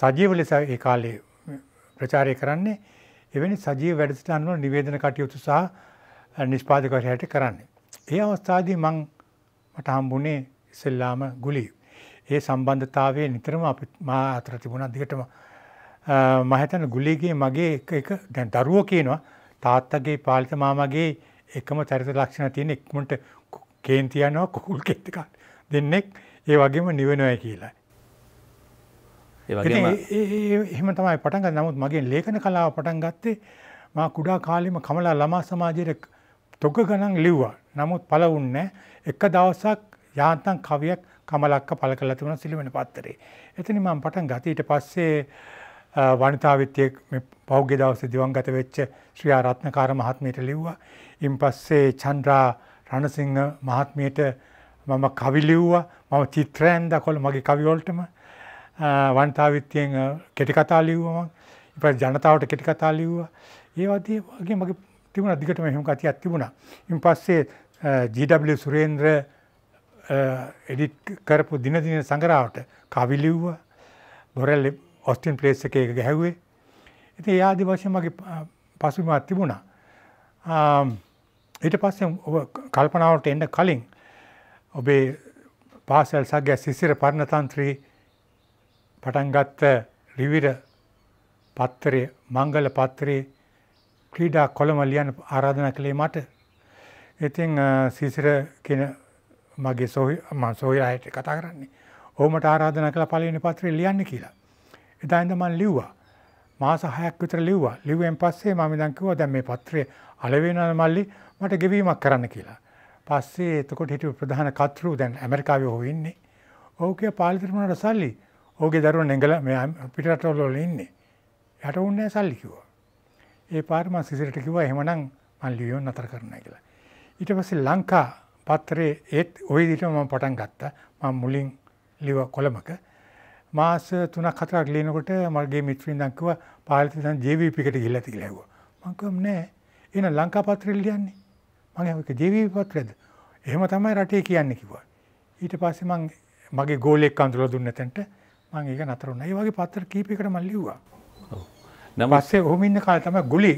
සජීව ලෙස ඒ කාලේ ප්‍රචාරය කරන්නේ. එවැනි සජීව වැඩසටහන් වල නිවේදන කටයුතු සහ නිෂ්පාදකවරයාට කරන්නේ. ඒ අවස්ථාවේදී මං මට හම්බුනේ ඉස්සෙල්ලාම ගුලි. ඒ සම්බන්ධතාවය නිතරම අපි මා අතර තිබුණා දිගටම මම හිතන්නේ ගුලිගේ මගේ එක එක දැන් දරුවෝ කියනවා තාත්තගේ පාලිත මාමාගේ එකම චරිත ලක්ෂණ තියෙන ඉක්මනට කේන්ති යනවා කුකුල් කෙත් එකක් දෙන්නෙක් ඒ වගේම නිවෙනවා කියලා. ඒ වගේම එහෙම තමයි පටන් ගත්තේ. නමුත් මගේ ලේඛන කලාව පටන් ගත්තේ මා කුඩා කාලෙම කමලා ළමා සමාජයේ තොග ගණන් ලිව්වා. නමුත් පළවුන්නේ එක දවසක් යාන්තම් කවියක් කමලක්ක පළ කරලා තිබුණා සිළුමෙන පත්තරේ. එතනින් මම පටන් ගත්තා. ඊට පස්සේ වනිතා විත්‍ය මේ පහුගිය දවසේ දිවංගත වෙච්ච ශ්‍රියා රත්නකාර මහත්මියට ලිව්වා. ඉන් පස්සේ චන්ද්‍රා රණසිංහ මහත්මියට මම කවිලිව්වා මම චිත්‍රයන් දකොළ මගේ කවිවොල්ටම වන්තාවිත්තියෙන් කෙටිකතා ලිව්වම ඉප ජනතාවට කෙටිකතා ලිව්වා ඒ වගේ වගේ මගේ තිබුණ දිගටම එහෙම කතියක් තිබුණා. ඉන් පස්සේ ජW සුරේන්ද්‍ර එඩිට් කරපු දින දින සංගරාවට කවි ලිව්වා. බොරැල්ල ඔස්ටින් ප්ලේස් එකේ එක ගැහුවේ. ඉතින් ඒ ආදි වශයෙන් මගේ පසුබිමක් තිබුණා. ඊට පස්සේ ඔබ කල්පනාවට එන්න කලින් ඔබේ පාසල් සග්ග සිසිර පර්ණතන්ත්‍රී පටන් ගත්ත රිවිර පත්තරේ මංගල පත්තරේ ක්‍රීඩා කොළම ලියන්න ආරාධනා කළේ මට. ඉතින් සිසිර කියන මගේ සොහි මම සොහිරායට කතා කරන්නේ. ඔහුමට ආරාධනා කළා පළවෙනි පත්‍රේ ලියන්න කියලා. එදා ඉඳන් මම ලිව්වා. මාස 6ක් විතර ලිව්වා. ලිව්වෙන් පස්සේ මම ඉඳන් කිව්වා දැන් මේ පත්‍රය අලෙවිනන මල්ලි මට ගෙවීමක් කරන්න කියලා. පස්සේ එතකොට හිටු ප්‍රධාන කතරු දැන් ඇමරිකාවේ හෝ ඉන්නේ. ඔහුගේ පාලිතරුණට සල්ලි. ඔහුගේ දරුවෝ නැගලා මෙයා පිටරටවල වල ඉන්නේ. යට උන්නේ සල්ලි කිව්වා. ඒ පාර මම සිසිරට කිව්වා එහෙමනම් මම ලියුම් නතර කරනවා කියලා. ඊට පස්සේ ලංකා පත්‍රයේ ඒත් ওই විදිහට මම පටන් ගත්තා. මම මුලින් ලිව කොළඹක මාස 3ක් 4ක් ලියනකොට මගේ මිත්‍රින්දන් කිව්වා පාලිතරුණ ජීවීපීකට ගිහිල්ලා තියලා ඇහුවා. මම කිව්වා නෑ. එහෙනම් ලංකා පත්‍රය ලියන්නේ මම ඒක ජීවී පත්‍රයද? එහෙම තමයි රටේ කියන්නේ කිව්වා. ඊට පස්සේ මම මගේ ගෝලෙක් අඳුරලා දුන්න තැනට මම ඒක නතර වුණා. ඒ වගේ පත්‍ර කීපයකට මම ලිව්වා. ඔව්. පස්සේ ඔහොම ඉන්න කාලේ තමයි ගුලි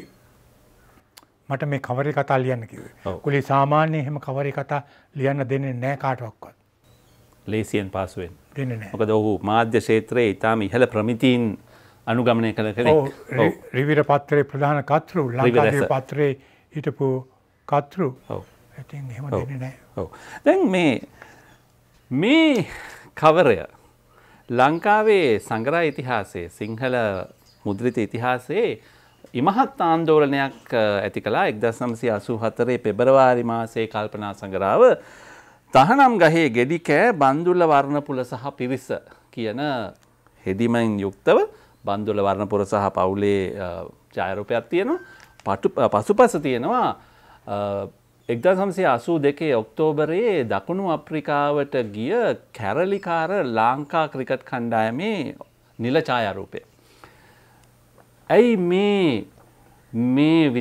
මට මේ කවරේ කතා ලියන්න කිව්වේ. ගුලි සාමාන්‍යයෙන් එහෙම කවරේ කතා ලියන්න දෙන්නේ නැහැ කාටවත්. ලේසියෙන් පාස් වෙන්න. දෙන්නේ නැහැ. මොකද ඔහු මාධ්‍ය ක්ෂේත්‍රයේ ඊටාම ඉහළ ප්‍රමිතීන් අනුගමනය කළ කෙනෙක්. ඔව්. රිවිර පත්‍රයේ ප්‍රධාන කතෘ ලංකාවේ පත්‍රයේ හිටපු කතෘ ඇති එහෙම දෙන්නේ නෑ ඔව දැන් මේ මේ කවරය ලංකාවේ සංගරා ඉතිහාසයේ සිංහල මුද්‍රිත ඉතිහාසයේ ඉමහත් ආන්දෝලනයක් ඇති කලා එක්දස් නම්සි අසූ හතරේ පෙබරවාරි මාසේ කල්පනා සඟරාව තහනම් ගහේ ගෙඩිකෑ බන්දුල්ල වර්ණපුල සහ පිවිස කියන හෙදිමයින් යුක්තව බන්දුල වර්ණපුර සහ පවුලේ ජයරුපයක් තියෙනවා පසුපස තියෙනවා එක්දහම්සේ අසූ දෙකේ ඔක්තෝබරයේ දකුණු අප්‍රිකාවට ගිය කැරලිකාර ලාංකා ක්‍රිකට් කණ්ඩායමේ නිලචායරූපය. ඇයි මේ මේ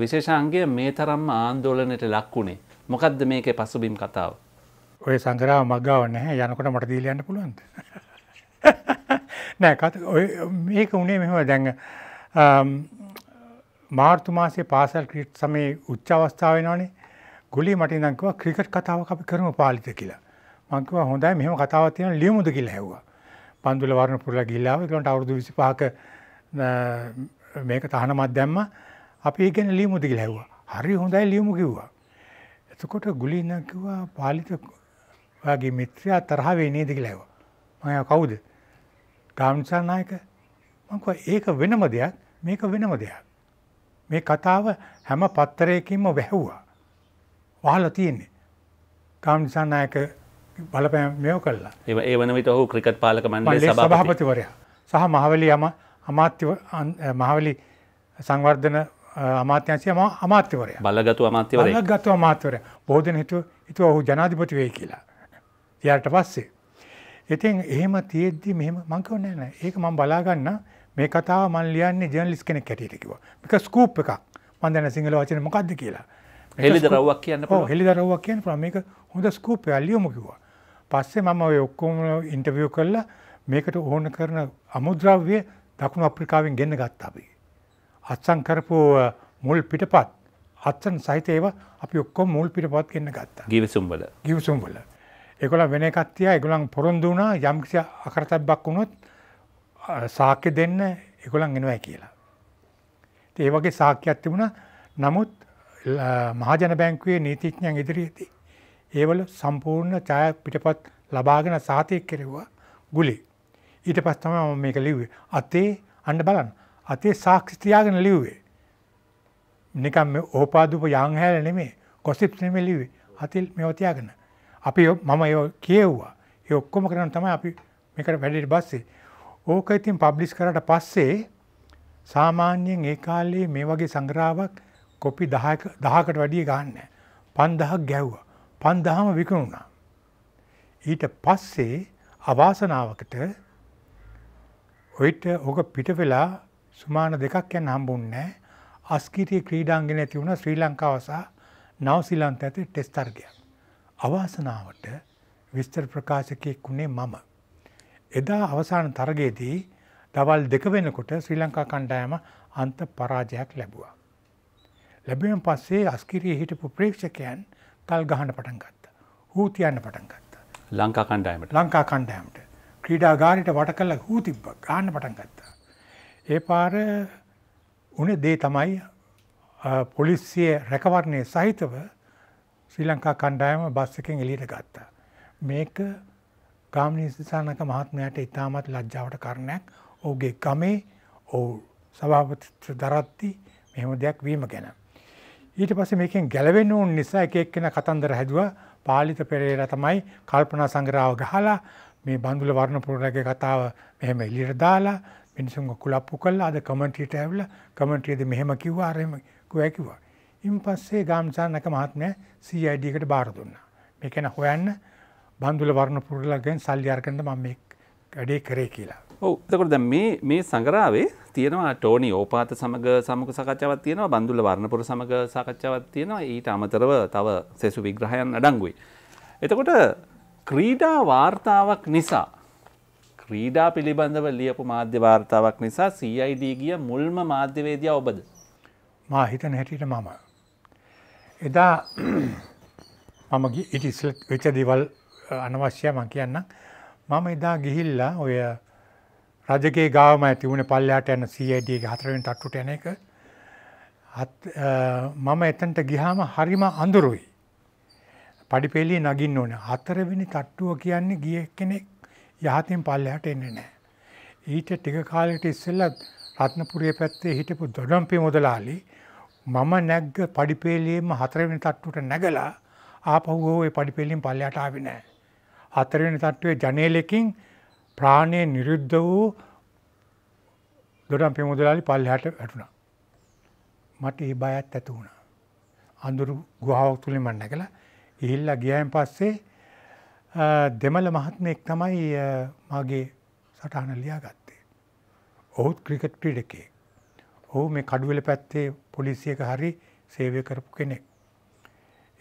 විශේෂාන්ගේ මේ තරම් ආන්දෝලනයට ලක්වුණේ මොකක්ද මේක පසුබිම් කතාව. ඔය සංගරාව මක්ගාව නැහැ යනකොට මට දීලියන්න පුළුවන්ද. නෑ මේක උනේ මෙහම දැඟ මාර්තු මාසේ පාසල් ක්‍රිකට් සමයේ උච්ච අවස්ථාව වෙනවනේ. ගුලි මට ඉඳන් කිව්වා ක්‍රිකට් කතාවක් අපි කරමු පාලිත කියලා. මම කිව්වා හොඳයි මෙහෙම කතාවක් තියෙනවා ලියමුද කියලා හැව්වා. පන්දුල වර්ණ පුරලා ගිහිල්ලා ආවා. ඒකට අවුරුදු 25ක මේක තහනමක් දැම්මා. අපි ඒක ගැන ලියමුද කියලා හැව්වා. හරි හොඳයි ලියමු කිව්වා. එතකොට ගුලි ඉඳන් කිව්වා පාලිත ඔයාගේ මිත්‍රයා තරහ වෙයි නේද කියලා ඇහුවා. මම කවුද? ගාමිණී සනායක. මම කිව්වා ඒක වෙනම දෙයක් මේක වෙනම දෙයක්. මේ කතාව හැම පත්තරයකින්ම වැැහ්වා. වහල තියන්නේ. කාමනිසානායක බලපෑම් මෙෝ කල්ලා ඒ වන විට ඔහු ක්‍රිකට් පාලක මන්ඩලේ සභාපතිවරයා සහ මහවලි යම අමාත්‍ය මහවලි සංවර්ධන අමාත්‍යන්සිය අමාත්‍යවරය බලගතු අමාත්‍යවර ගත්තු අමාත්‍යවරය බෝධන හිතු හිතුව ඔහු ජනාධිපති වේ කියලා. එයාට පස්සේ. ඉතින් එහෙම තියෙද්දි මෙම මංකවන්න ඒක මං බලාගන්න මේ කතාව මන් ලියන්නේ ජර්නලිස් කෙනෙක් හැටියට කිව්වා. මේක ස්කූප් එකක්. මන් දන්නේ සිංහල වචනේ මොකද්ද කියලා. හෙලිදරව්වක් කියන්න පුළුවන්. ඔව් හෙලිදරව්වක් කියන්න පුළුවන්. මේක හොඳ ස්කූප් එකක් ලියමු කිව්වා. පස්සේ මම ඔය ඔක්කොම ඉන්ටර්විව් කරලා මේකට ඕන කරන අමුද්‍රව්‍ය දකුණු අප්‍රිකාවෙන් ගෙන්න ගත්තා අපි. අත්සන් කරපු මුල් පිටපත් අත්සන් සහිත ඒවා අපි ඔක්කොම මුල් පිටපත් ගෙන්න ගත්තා. ගිවිසුම් වල. ගිවිසුම් වල. ඒගොල්ලන් වෙන එකක් තියා ඒගොල්ලන් පොරොන්දු වුණා යම්කිසි අකරතැබ්බක් වුණොත් සාක්්‍ය දෙන්න එකොළන් එනවා කියලා. ඒ වගේ සාක්‍යයක් තිබුණා නමුත් මහජන බැංකුවේ නීතිඥයන් ඉදිරියේදී ඒවල සම්පූර්ණ ඡාය පිටපත් ලබාගෙන සාතය කෙරෙව්වා ගුලි. ඊට පස් තමයි මම මේක ලිව්වේ. අතේ අන්න බලන්න. අතේ සාක්ෂි තියාගෙන ලිව්වේ. නිකන් මේ ඕපාදුප යන් හැල නෙමෙයි. කොසිප්ස් නෙමෙයි ලිව්වේ. අතේ මේව තියාගෙන. අපි මම ඒව කියෙව්වා. ඒ ඔක්කොම කරන තමයි අපි මේකට වැඩිට පස්සේ ඕක ඉතින් පබ්ලිස් කරට පස්සේ සාමාන්‍යයෙන් ඒ කාලේ මේ වගේ සංග්‍රාවක් කොපි 10ක 10කට වැඩිය ගන්න 5000ක් ගැව්වා 5000ම විකුණුණා ඊට පස්සේ අවාසනාවකට ඔයිට ඕක පිට වෙලා සුමාන දෙකක් යන හම්බුන්නේ අස්කීටි ක්‍රීඩාංගණය ඇති වුණා ශ්‍රී ලංකාව සහ නවසීලන්ත ඇති ටෙස්ට් තරගයක් අවාසනාවට විස්තර ප්‍රකාශකයෙක් උනේ මම එදා අවසාන තරගයේදී දවල් දෙක වෙනකොට ශ්‍රී ලංකා කණ්ඩායම අන්ත පරාජයක් ලැබුවා. ලැබුවෙන් පස්සේ අස්කිරිය හිටපු ප්‍රේක්ෂකයන් කල් ගහන පටන් ගත්තා. හූ තියන්න පටන් ගත්තා. ලංකා කණ්ඩායමට. ලංකා කණ්ඩායමට. ක්‍රීඩා ගානට වට කළා හූ තිබ්බ ගහන්න පටන් ගත්තා. ඒ පාර උනේ දේ තමයි පොලිසිය රැකවරණය සහිතව ශ්‍රී ලංකා කණ්ඩායම බස් එකෙන් එළියට ගත්තා. මේක ගාමිණීසානක මහත්මයාට ඉතාමත් ලැජ්ජාවට කරණයක් ඔහුගේ ගමේ ඔහු සභාපතිත්ව දරද්දි මෙහෙම දෙයක් වීම ගැන. ඊට පස්සේ මේකෙන් ගැලවෙන්න ඕන නිසා එක එක්කෙනා කතන්දර හැදුවා පාලිත පෙරේරා තමයි කල්පනා සංග්‍රහව ගහලා මේ බන්දුල වර්ණපුරගේ කතාව මෙහෙම එළියට දාලා මිනිසුන්ව කුලප්පු කළා අද කමෙන්ට්‍රියට ඇවිල්ලා කමෙන්ට්‍රියේදී මෙහෙම කිව්වා අර එහෙම කිව්වා. ඉන් පස්සේ ගාමිණීසානක මහත්මයා CID එකට බාර දුන්නා. මේක න හොයන්න බන්දුල වර්ණ පුරලගෙන් සල්ලි අරගන්න මම මේ වැඩේ කරේ කියලා. ඔව් එතකොට දැන් මේ මේ සංග්‍රහාවේ තියෙනවා ටෝනි ඕපාත සමග සමුක සාකච්ඡාවක් තියෙනවා බන්දුල වර්ණපුර සමග සාකච්ඡාවක් තියෙනවා ඊට අමතරව තව සෙසු විග්‍රහයන් අඩංගුයි. එතකොට ක්‍රීඩා වාර්තාවක් නිසා ක්‍රීඩා පිළිබඳව ලියපු මාධ්‍ය වාර්තාවක් නිසා CID ගිය මුල්ම මාධ්‍යවේදියා ඔබද? මා හිතන හැටියට මම. එදා මම ඉතිසල වෙච්ච දේවල් අනවශ්‍ය මං කියන්න මම එදා ගිහිල්ලා ඔය රජගේ ගාවම ඇති වුණ පල්ලයාට යන සඩගේ හතරෙන් තට්ටුට යන එක මම එතන්ට ගිහාම හරිම අඳුරුයි. පඩිපෙලි නගින්න ඕන හතරවෙනි තට්ටුව කියන්නේ ගිය කෙනෙක් යහතින් පල්ලයට එන්නේ නෑ. ඊට ටික කාලෙට ඉස්සෙල්ලත් රත්නපුරේ පැත්තේ හිටපු දොඩම්පි මුදලාලි මම නැග්ග පඩිපෙලියෙම හතරවෙනි තට්ටුවට නැගලා ආපහු ඕ ඒ පඩිපෙලියෙන් පල්ලයට ආවේ නෑ. හතරවෙනි තට්ටුවේ ජනේලෙකින් ප්‍රාණය නිරුද්ධ වූ දොඩම් පෙමුදලාලි පල්ලෙහාට වැටුණා. මට ඒ බයත් ඇති වුණා. අඳුරු ගුහාවක් තුලින් මම නැගලා ගිහිල්ලා ගියයින් පස්සේ දෙමළ මහත්මයෙක් තමයි මගේ සටහන ලියාගත්තේ. ඔහුත් ක්‍රිකට් ක්‍රීඩකයෙක්. ඔහු මේ කඩුවෙල පැත්තේ පොලිසියක හරි සේවය කරපු කෙනෙක්.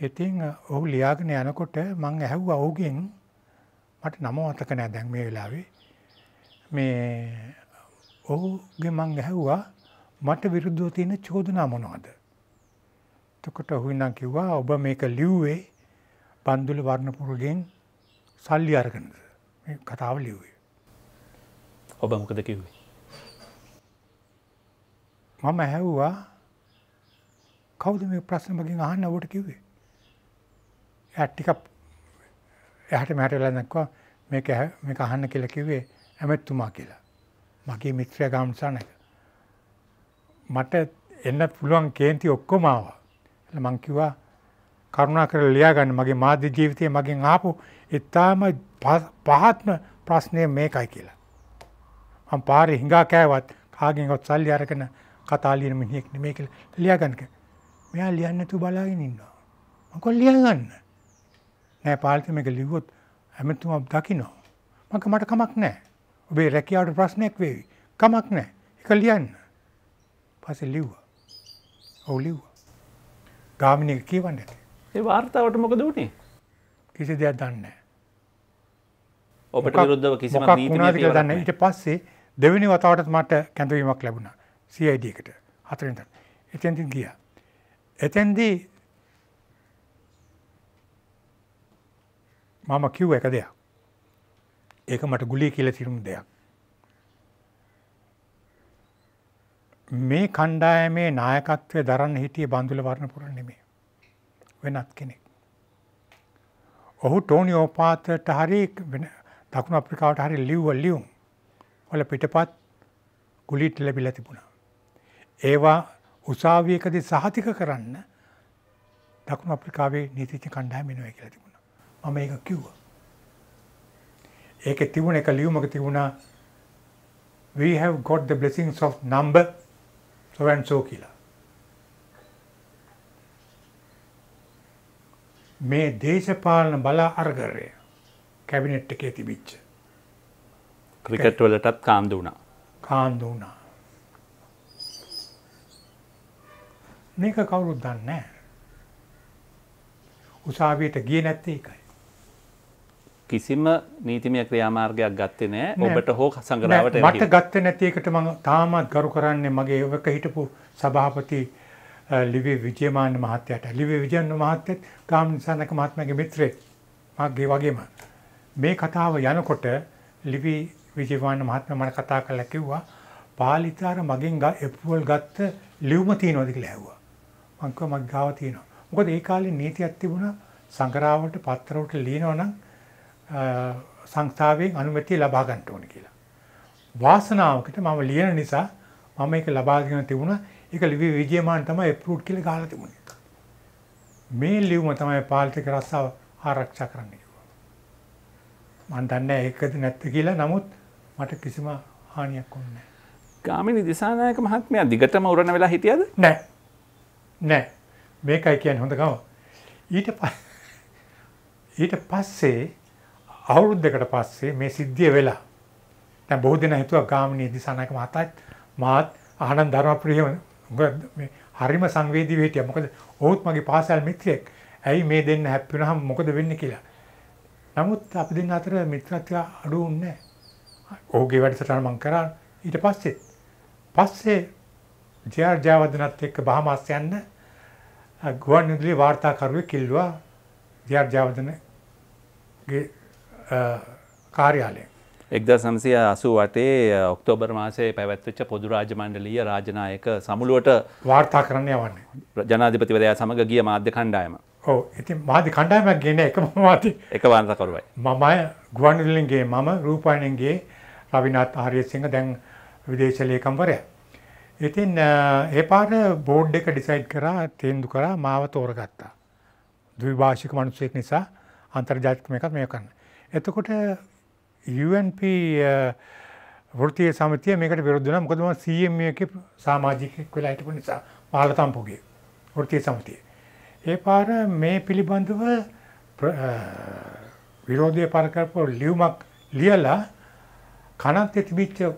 ඉතින් ඔහු ලියාගෙන යනකොට මං ඇහුවා ඔහුගෙන් මට නම මතක නෑ දැන් මේ වෙලාවේ මේ ඔහුගේ මං ඇහුවා මට විරුද්ධව තියෙන චෝදනා මොනවද? එතකොට ඔහු ඉන්නම් කිව්වා ඔබ මේක ලිව්වේ පන්දුල වර්ණපුරගෙන් සල්ලි අරගෙනද? මේ කතාව ලිව්වේ. ඔබ මොකද කිව්වේ? මම ඇහුවා කවුද මේ ප්‍රශ්න මගෙන් අහන්න ඔබට කිව්වේ? එයා ටිකක් එහාට මෙහාට වෙලා දැක්කා මේක මේක අහන්න කියලා කිව්වේ ඇමැත්තුමා කියලා. මගේ මිත්‍රයා ගාම්සා නැක. මට එන්න පුළුවන් කේන්ති ඔක්කොම ආවා. මං කිව්වා කරුණා කරලා ලියාගන්න මගේ මාධ්‍ය ජීවිතයේ මගෙන් ආපු ඉතාම පහත්ම ප්‍රශ්නය මේකයි කියලා. මම පාරේ හිඟා කෑවත් කාගෙන්වත් සල්ලි අරගෙන කතා ලියන මිනිහෙක් නෙමෙයි කියලා ලියාගන්න. මෙයා ලියන්නේ නැතුව බලාගෙන ඉන්නවා. මං කොල් ලියාගන්න. නෑ පාලිත මේක ලිව්වොත් ඇමතුමක් දකිනවා. මක මට කමක් නෑ. ඔබේ රැකියාවට ප්‍රශ්නයක් වේවි. කමක් නෑ. එක ලියන්න. පස්සේ ලිව්වා. ඔව් ලිව්වා. ගාමිණී කියවන්න ඇති. ඒ වාර්තාවට මොකද වුනේ? කිසි දෙයක් දන්නේ නෑ. ඔබට විරුද්ධව කිසිම නීතිමය පියවරක් නෑ. ඊට පස්සේ දෙවෙනි වතාවටත් මට කැඳවීමක් ලැබුණා. CID එකට. හතරෙන් තර. එතෙන්දී ගියා. එතෙන්දී මම කිව් එක දෙයක්. ඒක මට ගුලි කියල තිරුණු දෙයක්. මේ කණ්ඩායමේ නායකත්වය දරන්න හිටිය බඳුල වර්ණපුර නෙමේ. වෙනත් කෙනෙක්. ඔහු ටෝනි ඕපාතට හරි වෙන දකුණ අප්‍රිකාවට හරි ලිව්ව ලියුම් වල පිටපත් ගුලිට ලැබිල තිබුණා. ඒවා උසාවියකද සහතික කරන්න දකුණු අප්‍රිකාවේ නීතිච කණ්ඩායම මෙනුව කියලා තිබුණා. මම ඒක කිව්වා. ඒකේ තිබුණ එක ලියුමක තිබුණා we have got the blessings of number so and so කියලා. මේ දේශපාලන බලාර්ගරය කැබිනට් එකේ තිබිච්ච. ක්‍රිකට් වලටත් කාන්දු වුණා. කාන්දු වුණා. මේක කවුරුත් දන්නේ නැහැ. උසාවියට ගියේ නැත්තේ ඒකයි. කිසිම නීතිමය ක්‍රියාමාර්ගයක් ගත්තේ නෑ ඔබට හෝ සංගරාවට මට ගත්ත නැතිකට මං තාමත් ගරු කරන්නේ මගේ ඔක හිටපු සභාපති ලිවේ විජයමාන මහත්තයට ලිවේ විජයන්න මහත්තයත් ගාම නිසානක මහත්මගේ මිත්‍රේ මගේ වගේම මේ කතාව යනකොට ලිවි විජයමාන මහත්ම මට කතා කරලා කිව්වා පාලිතාර මගෙන් එප්වල් ගත්ත ලිව්ම තියෙනවද කියලා ඇහුවා මං කිව්වා මගේ ගාව තියෙනවා මොකද ඒ කාලේ නීතියක් තිබුණා සංගරාවට පත්‍රවලට ලියනවා නම් සංස්ථාවෙන් අනුමැතිය ලබා ගන්න ඕන කියලා. වාසනාවකට මම ලියන නිසා මම ඒක ලබාගෙන තිබුණා. ඒක ලිවි විජයමාන් තමයි අප්‍රූව් කියලා ගහලා තිබුණේ. මේ ලියුම තමයි පාලිතික රස්සාව ආරක්ෂා කරන්න කිව්වා. මම දන්නේ ඒකද නැත්ද කියලා. නමුත් මට කිසිම හානියක් වුණේ නැහැ. ගාමිණී දිසානායක මහත්මයා දිගටම උරණ වෙලා හිටියද? නැහැ. නැහැ. මේකයි කියන්නේ හොඳ ගම. ඊට ඊට පස්සේ අවුරුද්දකට පස්සේ මේ සිද්ධිය වෙලා දැන් බොහෝ දෙනා හිතුවා ගාමිණී දිසානායක මහතාත් මාත් ආනන්ද ධර්මප්‍රිය මේ හරිම සංවේදීව හිටියා. මොකද ඔහුත් මගේ පාසල් මිත්‍රයෙක්. ඇයි මේ දෙන්න හැප්පි වුණාම මොකද වෙන්නේ කියලා. නමුත් අපි දෙන්න අතර මිත්‍රත්වය අඩු වුණේ නැහැ. ඔහුගේ වැඩසටහන මම කරා ඊට පස්සේ. පස්සේ ජේ.ආර්. ජයවර්ධනත් එක්ක බහමාස් යන්න ගුවන් විදුලි වාර්තාකරුවෙක් කිල්ලුවා ජේ.ආර්. ජයවර්ධනගේ කාර්යාලය. එක්ද සම්සය අසු වටේ ඔක්තෝබර් මාසේ පැවැත්විච්ච පොදුරාජ මණ්ඩලීය රාජනායක සමුළුවට වාර්තා කරන්න යවන්නේ ජනාධිපතිවරයා සමඟ ගිය මාධ්‍ය කණ්ඩායම ඕ ඉති මාධ්‍ය කණ්ඩායමක් ගෙන එක මවාති එක වාන්තකරුවයි මමය ගුවන්විලින්ගේ මම රූපාණන්ගේ රවිනාත් ආර්යසිංහ දැන් විදේශලයකම්වරය. ඉතින් ඒ පාර බෝඩ් එක ඩිසයිඩ් කරා තේන්දු කරා මාව තෝරගත්තා. දවිභාෂික මනුසයෙක් නිසා අන්තර්ජාතිකම එකත් මේකන්න. එතකොට UNP uh, වෘත්තීය සමිතිය මේකට විරුද්ධ වුණා. මොකද මම CMA එකේ සමාජිකයෙක් වෙලා හිටපු නිසා මාළතම්පුගේ වෘත්තීය සමිතිය. ඒ පාර මේ පිළිබඳව uh, විරෝධය පාර කරපු ලියුමක් ලියලා කනත් තිබිච්ච uh,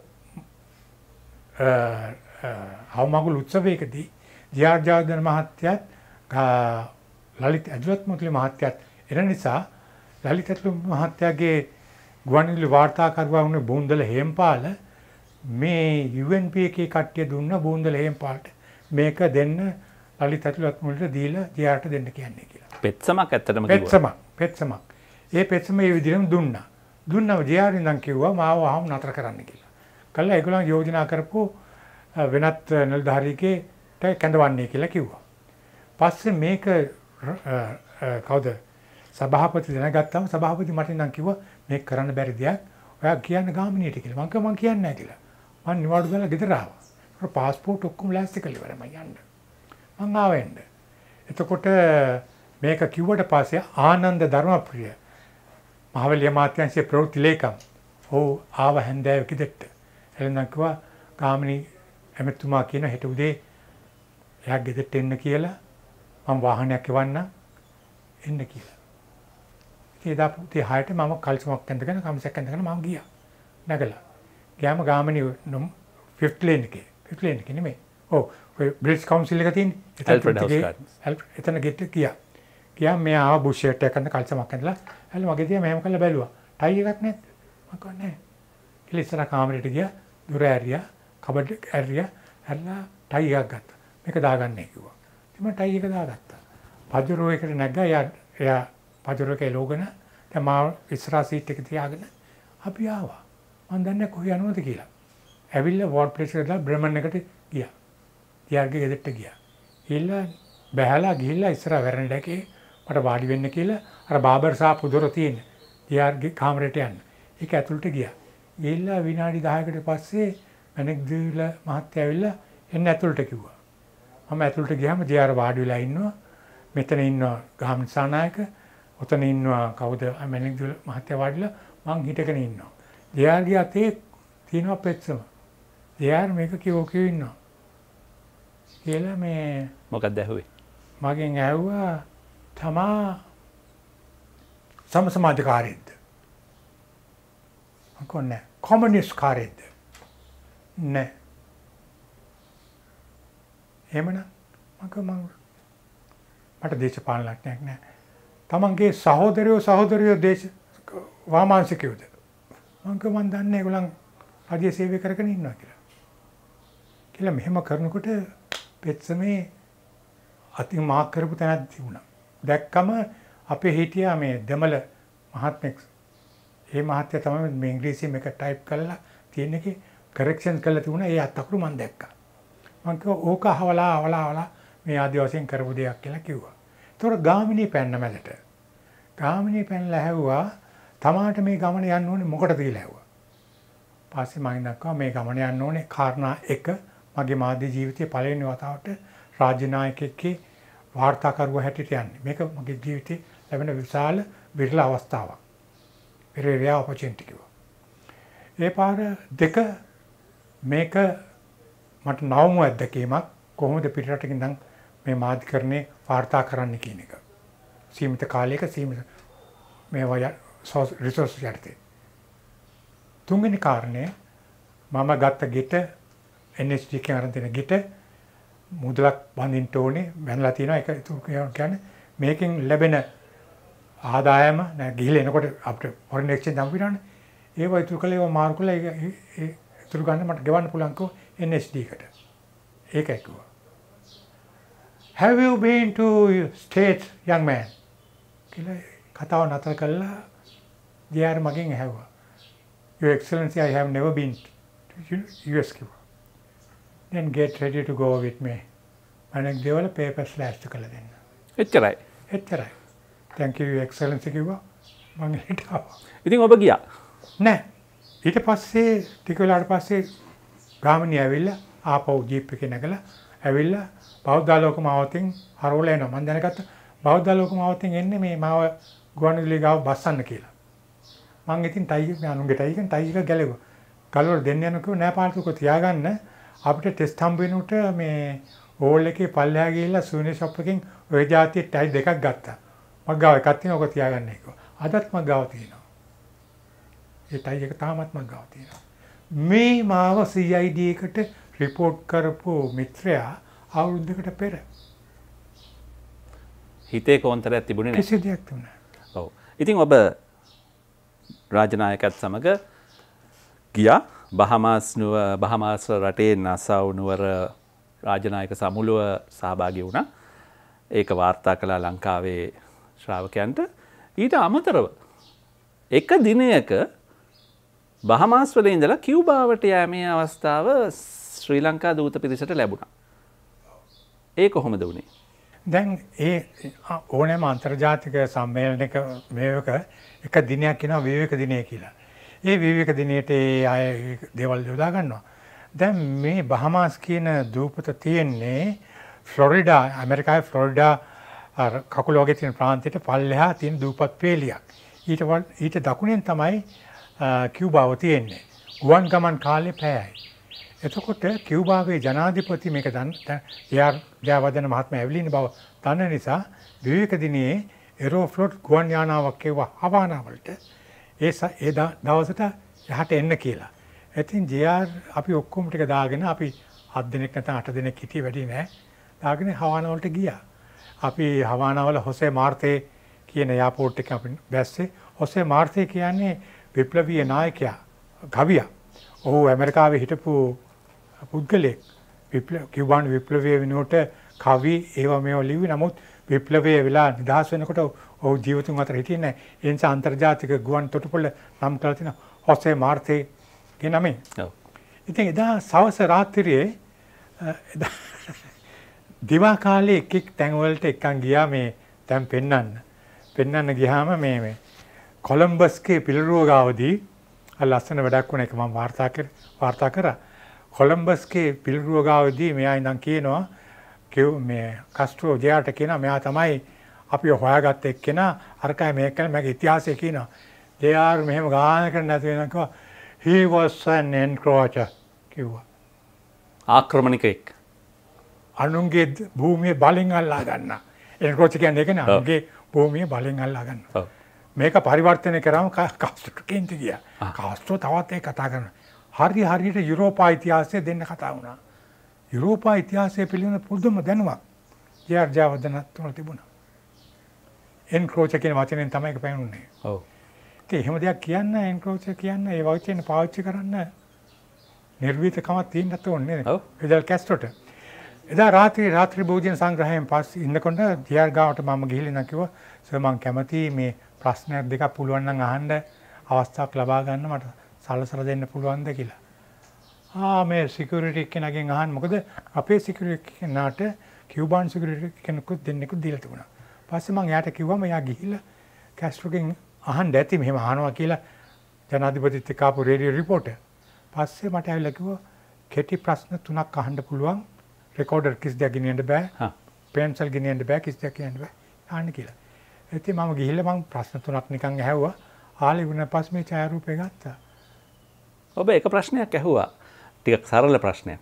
අවමගුල් උත්සවයකදී ජාර්ජාර්ධන මහත්තයත් ලලිත් ඇදුවත් මුතුලි මහත්තයත් එන නිසා ලලිතතුළු මහත්තයාගේ ගුවන්විදුලි වාර්තාකරුවා වුණේ බෝන්දල හේම්පාල මේ UNP එකේ කට්ටිය දුන්න බෝන්දල හේම්පාලට මේක දෙන්න ලලිතතුළුත් මුලට දීලා ජයාට දෙන්න කියන්නේ කියලා. පෙත්සමක් ඇත්තටම කිව්වා. පෙත්සමක්. පෙත්සමක්. ඒ පෙත්සම මේ විදිහටම දුන්නා. දුන්නම ජයාට ඉඳන් කිව්වා මාව ආවම නතර කරන්න කියලා. කළා ඒගොල්ලන් යෝජනා කරපු වෙනත් නිලධාරීකේට කැඳවන්නේ කියලා කිව්වා. පස්සේ මේක කවුද සභාපති දැනගත්තාම සභාපති මට නම් කිව්වා මේක කරන්න බැරි දෙයක්. ඔයා කියන්න ගාමිණියට කියලා. මං කිව්වා මං කියන්නේ නැහැ කියලා. මං නිවාඩු දාලා ගෙදර ආවා. ඊට පාස්පෝර්ට් ඔක්කොම ලෑස්ති කරලා ඉවරයි මං යන්න. මං ආවෙන්න. එතකොට මේක කිව්වට පස්සේ ආනන්ද ධර්මප්‍රිය මහවැලිය මාත්‍යංශයේ ප්‍රවෘත්ති ලේකම් ඔව් ආව හැන්දෑව කිදෙට්ට. එළනම් කිව්වා ගාමිණී ඇමතුමා කියන හෙට උදේ එයා ගෙදරට එන්න කියලා මම වාහනයක් එවන්න එන්න කියලා. එදා 36ට මම කල්සමක් ඇඳගෙන කමිසක් ඇඳගෙන මම ගියා. නැගලා. ගියාම ගාමිණී 5th lane එකේ. 5th lane එකේ නෙමෙයි. ඔව් ඔය බ්‍රිටිෂ් කවුන්සිල් එක තියෙන. එතන ගෙට ගියා. ගියා මෙයා ආව බුෂ් ෂර්ට් එකක් අඳ කල්සමක් ඇඳලා. ඇල්ල මගේ දිහා මෙහෙම කරලා බැලුවා. ටයි එකක් නැද්ද? මම කිව්වා නැහැ. කියලා ඉස්සර කාමරේට ගියා. දුර ඇරියා. කබඩ් ඇරියා. ඇරලා ටයි එකක් ගත්තා. මේක දාගන්නේ කිව්වා. ඉතින් මම ටයි එක දාගත්තා. පජරෝ එකට නැග්ගා. එයා එයා පතුරක එලෝගෙන දැන් මා ඉස්සරහා සීට් එක තියාගෙන අපි ආවා. මම දන්නේ කොහේ යනවද කියලා. ඇවිල්ලා වෝඩ් ප්ලේස් එකට බ්‍රෙමන් එකට ගියා. තියාගේ ගෙදරට ගියා. ගිහිල්ලා බැහැලා ගිහිල්ලා ඉස්සරහා වැරණ දැකේ මට වාඩි වෙන්න කියලා අර බාබර් ශාප් උදොර තියෙන. තියාගේ කාමරයට යන්න. ඒක ඇතුළට ගියා. ගිහිල්ලා විනාඩි 10කට පස්සේ මැනෙක් දීලා මහත්තයා ඇවිල්ලා එන්න ඇතුළට කිව්වා. මම ඇතුළට ගියාම ජේ ආර් වාඩි වෙලා ඉන්නවා. මෙතන ඉන්නවා ගාමිණී සානායක ඔතන ඉන්නවා කවුද මැනික් දුල මහත්තයා වඩිලා මං හිටගෙන ඉන්නවා. දෙයාගේ අතේ තියෙනවා පෙත්සම. දෙයාර මේක කිව්ව කිව්ව ඉන්නවා. කියලා මේ මොකක්ද ඇහුවේ? මගෙන් ඇහුවා තමා සම සමාජකාරීද්ද? කොන්නේ කොමියුනිස්ට් කාරීද්ද? නෑ. එහෙමනම් මම මට දේශපාලන ලක්ෂණයක් නෑ. තමන්ගේ සහෝදරයෝ සහෝදරයෝ දේශ වාමාංශිකයෝද මංක මන් දන්නේ ඒගොල්ලන් රජයේ සේවය කරගෙන ඉන්නවා කියලා. කියලා මෙහෙම කරනකොට පෙත්සමේ අති මාක් කරපු තැනක් තිබුණා. දැක්කම අපේ හිටියා මේ දෙමළ මහත්මෙක්. ඒ මහත්තයා තමයි මේ ඉංග්‍රීසියෙන් මේක ටයිප් කරලා තියෙන එකේ කරෙක්ෂන් කරලා තිබුණා. ඒ අතකුරු මම දැක්කා. මම කිව්වා ඕක අහවලා අහවලා අහවලා මේ ආදිවාසීන් කරපු දෙයක් කියලා කිව්වා. තොර ගාමිණී පැන්න මැදට. ගාමිණී පැනලා ඇහුවා තමාට මේ ගමන යන්න ඕනේ මොකටද කියලා ඇහුවා. පස්සේ මම දක්වා මේ ගමන යන්න ඕනේ කාරණා එක මගේ මාධ්‍ය ජීවිතයේ පළවෙනි වතාවට රාජ්‍ය නායකයෙක්ගේ වාර්තාකරුවා හැටියට යන්නේ. මේක මගේ ජීවිතේ ලැබෙන විශාල විරල අවස්ථාවක්. පෙරේරියා ඔපචුනිටි කිව්වා. ඒ පාර දෙක මේක මට නවම අත්දැකීමක් කොහොමද පිටරටකින් නම් මේ මාධ්‍යකරණේ වාර්තා කරන්න කියන එක. සීමිත කාලයක සීමිත මේවා රිසෝස් යටතේ. තුන්වෙනි කාරණය මම ගත්ත ගෙට NHD එකෙන් අරන් දෙන ගෙට මුදලක් බඳින්න ඕනේ බැනලා තියෙනවා ඒක ඒක කියන්නේ මේකෙන් ලැබෙන ආදායම නෑ ගිහිල්ලා එනකොට අපිට ෆොරන් එක්ස්චේන්ජ් හම්බ වෙනවනේ ඒවා ඉතුරු කළේ ඒවා මාරු කළා ඒක ඉතුරු ගන්න මට ගෙවන්න පුළුවන්කෝ NHD එකට ඒක ඇක්කුවා have you been to states young man කියලා කතාව නතර කළා DR මගෙන් ඇහුවා your excellency i have never been to US කිව්වා then get ready to go with me මම ගෙවල papers ලෑස්ති කරලා දෙන්න එච්චරයි එච්චරයි thank you your excellency කිව්වා මම හෙට ආවා ඉතින් ඔබ ගියා නෑ ඊට පස්සේ ටික වෙලාවට පස්සේ ගාමිණී ඇවිල්ලා ආපහු ජීප් එකේ නැගලා ඇවිල්ලා බෞද්ධාලෝක මාවතෙන් හරවලා එනවා. මම දැනගත්තා බෞද්ධාලෝක මාවතෙන් එන්නේ මේ මාව ගුවන්විදුලි ගාව බස්සන්න කියලා. මම ඉතින් ටයි එක අනුන්ගේ ටයි එකෙන් ටයි එක ගැලෙවුවා. ගලවල දෙන්න යන කිව්ව නෑ පාර්තුක තියාගන්න අපිට ටෙස්ට් හම්බ වෙනුට මේ ඕල් එකේ පල්ලෙහා ගිහිල්ලා සුවිනි ෂොප් එකෙන් ওই જાතියේ ටයි දෙකක් ගත්තා. මම ගාව එකක් තියෙනවා ඔක තියාගන්න කිව්වා. අදත් මම ගාව තියෙනවා. ඒ ටයි එක තාමත් මම ගාව තියෙනවා. මේ මාව CID එකට රිපෝට් කරපු මිත්‍රයා අවුරුද්ධකට පෙර. හිතේ කෝන්තරයක් තිබුණේ කිසි දෙයක් තිබුණ. ඔව ඉතින් ඔබ රාජනායකත් සමඟ ගියා බහමාස්නුව බහමාස රටේ නසවුනුවර රාජනායක සමුළුව සහභාගි වුණ ඒක වාර්තා කලා ලංකාවේ ශ්‍රාවකයන්ට ඊට අමතරව එක දිනයක බහමාස්වල ඉඳලා කිව්බාවට යෑමේ අවස්ථාව ශ්‍රී ලංකා දූත පිරිසට ලැබුණා. ඒ කොහොමද වුණේ. දැන් ඒ ඕනෑම අන්තර්ජාතික සම්මේලනක මේක එක දිනයක් කියෙනවා විවේක දිනය කියලා. ඒ විවේක දිනයට ඒ අය දෙවල් යොදා ගන්නවා. දැන් මේ බහමාස් කියන දූපත තියෙන්නේ ෆ්ලොරිඩා ඇමරිකායි ෆ්ලොරිඩා කකුලෝගේ තියෙන ප්‍රාන්තයට පල්ලෙහා තියෙන දූපත් පේලියක්. ඊට ඊට දකුණෙන් තමයි කියව්බාව තියෙන්නේ. ගුවන් ගමන් කාලේ පැයයි. එතකොට කියවභාවේ ජනාධිපති මේක එයා ජයවදන මහත්ම ඇවිලින බව දන්න නිසා විවේක දිනයේ එරෝෆ්ලොට් ගුවන් යානාවක් එව්වා හවානාවලට ඒ ඒ දවසට යහට එන්න කියලා. ඉතින් JR අපි ඔක්කොම ටික දාගෙන අපි 7 දිනක් නැත්නම් 8 දිනක් හිටියේ වැඩි නෑ. දාගෙන හවානාවලට ගියා. අපි හවානාවල හොසේ මාර්තේ කියන එයාපෝට් එක අපි බැස්සේ හොසේ මාර්තේ කියන්නේ විප්ලවීය නායකයා ගවියා. ඔහු ඇමරිකාවේ හිටපු පුද්ගලයෙක් කිව්වාන් විප්ලවය වෙනුවට කවි ඒවා මේවා ලිව්වේ නමුත් විප්ලවය වෙලා නිදහස් වෙනකොට ඔහු ජීවිතුන් අතර හිටියේ නැහැ. ඒ නිසා අන්තර්ජාතික ගුවන් තොටුපොළ නම් කරලා තියෙන හොසේ මාර්තේ ගේ නමේ. ඔව්. ඉතින් එදා සවස රාත්‍රියේ දිවා කාලේ එක් එක් තැන්වලට එක්කන් ගියා මේ තැන් පෙන්වන්න. පෙන්වන්න ගියාම මේ මේ කොලම්බස්ගේ පිළිරුව ගාවදී අර ලස්සන වැඩක් වුණ එක මම වාර්තා කර වාර්තා කරා. කොලම්බස්ගේ පිළිරුව ගාවදී මෙයා ඉඳන් කියනවා කිව් මේ කස්ට්‍රෝ ජයාට කියනවා මෙයා තමයි අපි හොයාගත්ත එක්කෙනා අරකයි මේක කරන මගේ ඉතිහාසය කියනවා. ජයාර් මෙහෙම ගානකට නැති වෙනවා කිව්වා. he was an encroacher කිව්වා. ආක්‍රමණිකෙක්. අනුන්ගේ භූමිය බලෙන් අල්ලා ගන්න. එන්ක්‍රෝච් කියන්නේ ඒක නේ අනුන්ගේ භූමිය බලෙන් අල්ලා ගන්න. මේක පරිවර්තනය කරාම කාස්ට්‍රෝ කේන්ති ගියා. කාස්ට්‍රෝ තවත් ඒ කතා කරනවා. හරි හරියට යුරෝපා ඉතිහාසය දෙන්න කතා වුණා. යුරෝපා ඉතිහාසය පිළිබඳ පුදුම දැනුමක් ජයර්ජාවර්ධනත් තුන තිබුණා. එන්ක්‍රෝච කියන වචනයෙන් තමයි ඒක පෙන්වන්නේ. ඔව්. ඉතින් එහෙම දෙයක් කියන්න එන්ක්‍රෝච කියන්න ඒ වචනේ පාවිච්චි කරන්න නිර්විතකමක් තියෙන්නත් ඕනේ නේද? ෆිදල් කැස්ට්‍රෝට. එදා රාත්‍රී රාත්‍රී භෝජන සංග්‍රහයෙන් පස්සේ ඉන්නකොට ජයර් ගාවට මම ගිහිල්ලා කිව්වා සර් මම කැමතියි මේ ප්‍රශ්න දෙකක් පුළුවන් නම් අහන්න අවස්ථාවක් ලබා ගන්න මට සලසලා දෙන්න පුළුවන්ද කියලා. ආ මේ සිකියුරිටි කෙනගෙන් අහන්න මොකද අපේ සිකියුරිටි කෙනාට කියුබාන් සිකියුරිටි කෙනෙකුත් දෙන්නෙකුත් දීලා තිබුණා. පස්සේ මම එයාට කිව්වම එයා ගිහිල්ලා කැස්ට්‍රෝගෙන් අහන්න ඇති මෙහෙම අහනවා කියලා ජනාධිපතිත් එක්ක ආපු රේඩියෝ රිපෝටර්. පස්සේ මට ඇවිල්ලා කිව්වා කෙටි ප්‍රශ්න තුනක් අහන්න පුළුවන්. රෙකෝඩර් කිසි දෙයක් ගෙනියන්න බෑ. පෙන්සල් ගෙනියන්න බෑ කිසි දෙයක් ගෙනියන්න බෑ. අහන්න කියලා. ඉතින් මම ගිහිල්ලා මම ප්‍රශ්න තුනක් නිකන් ඇහුවා. ආලේ වුණා පස්සේ මේ ඡායාරූපය ගත්තා. ඔබ එක ප්‍රශ්නයක් ඇහුවා ටියක් සරල ප්‍රශ්නයක්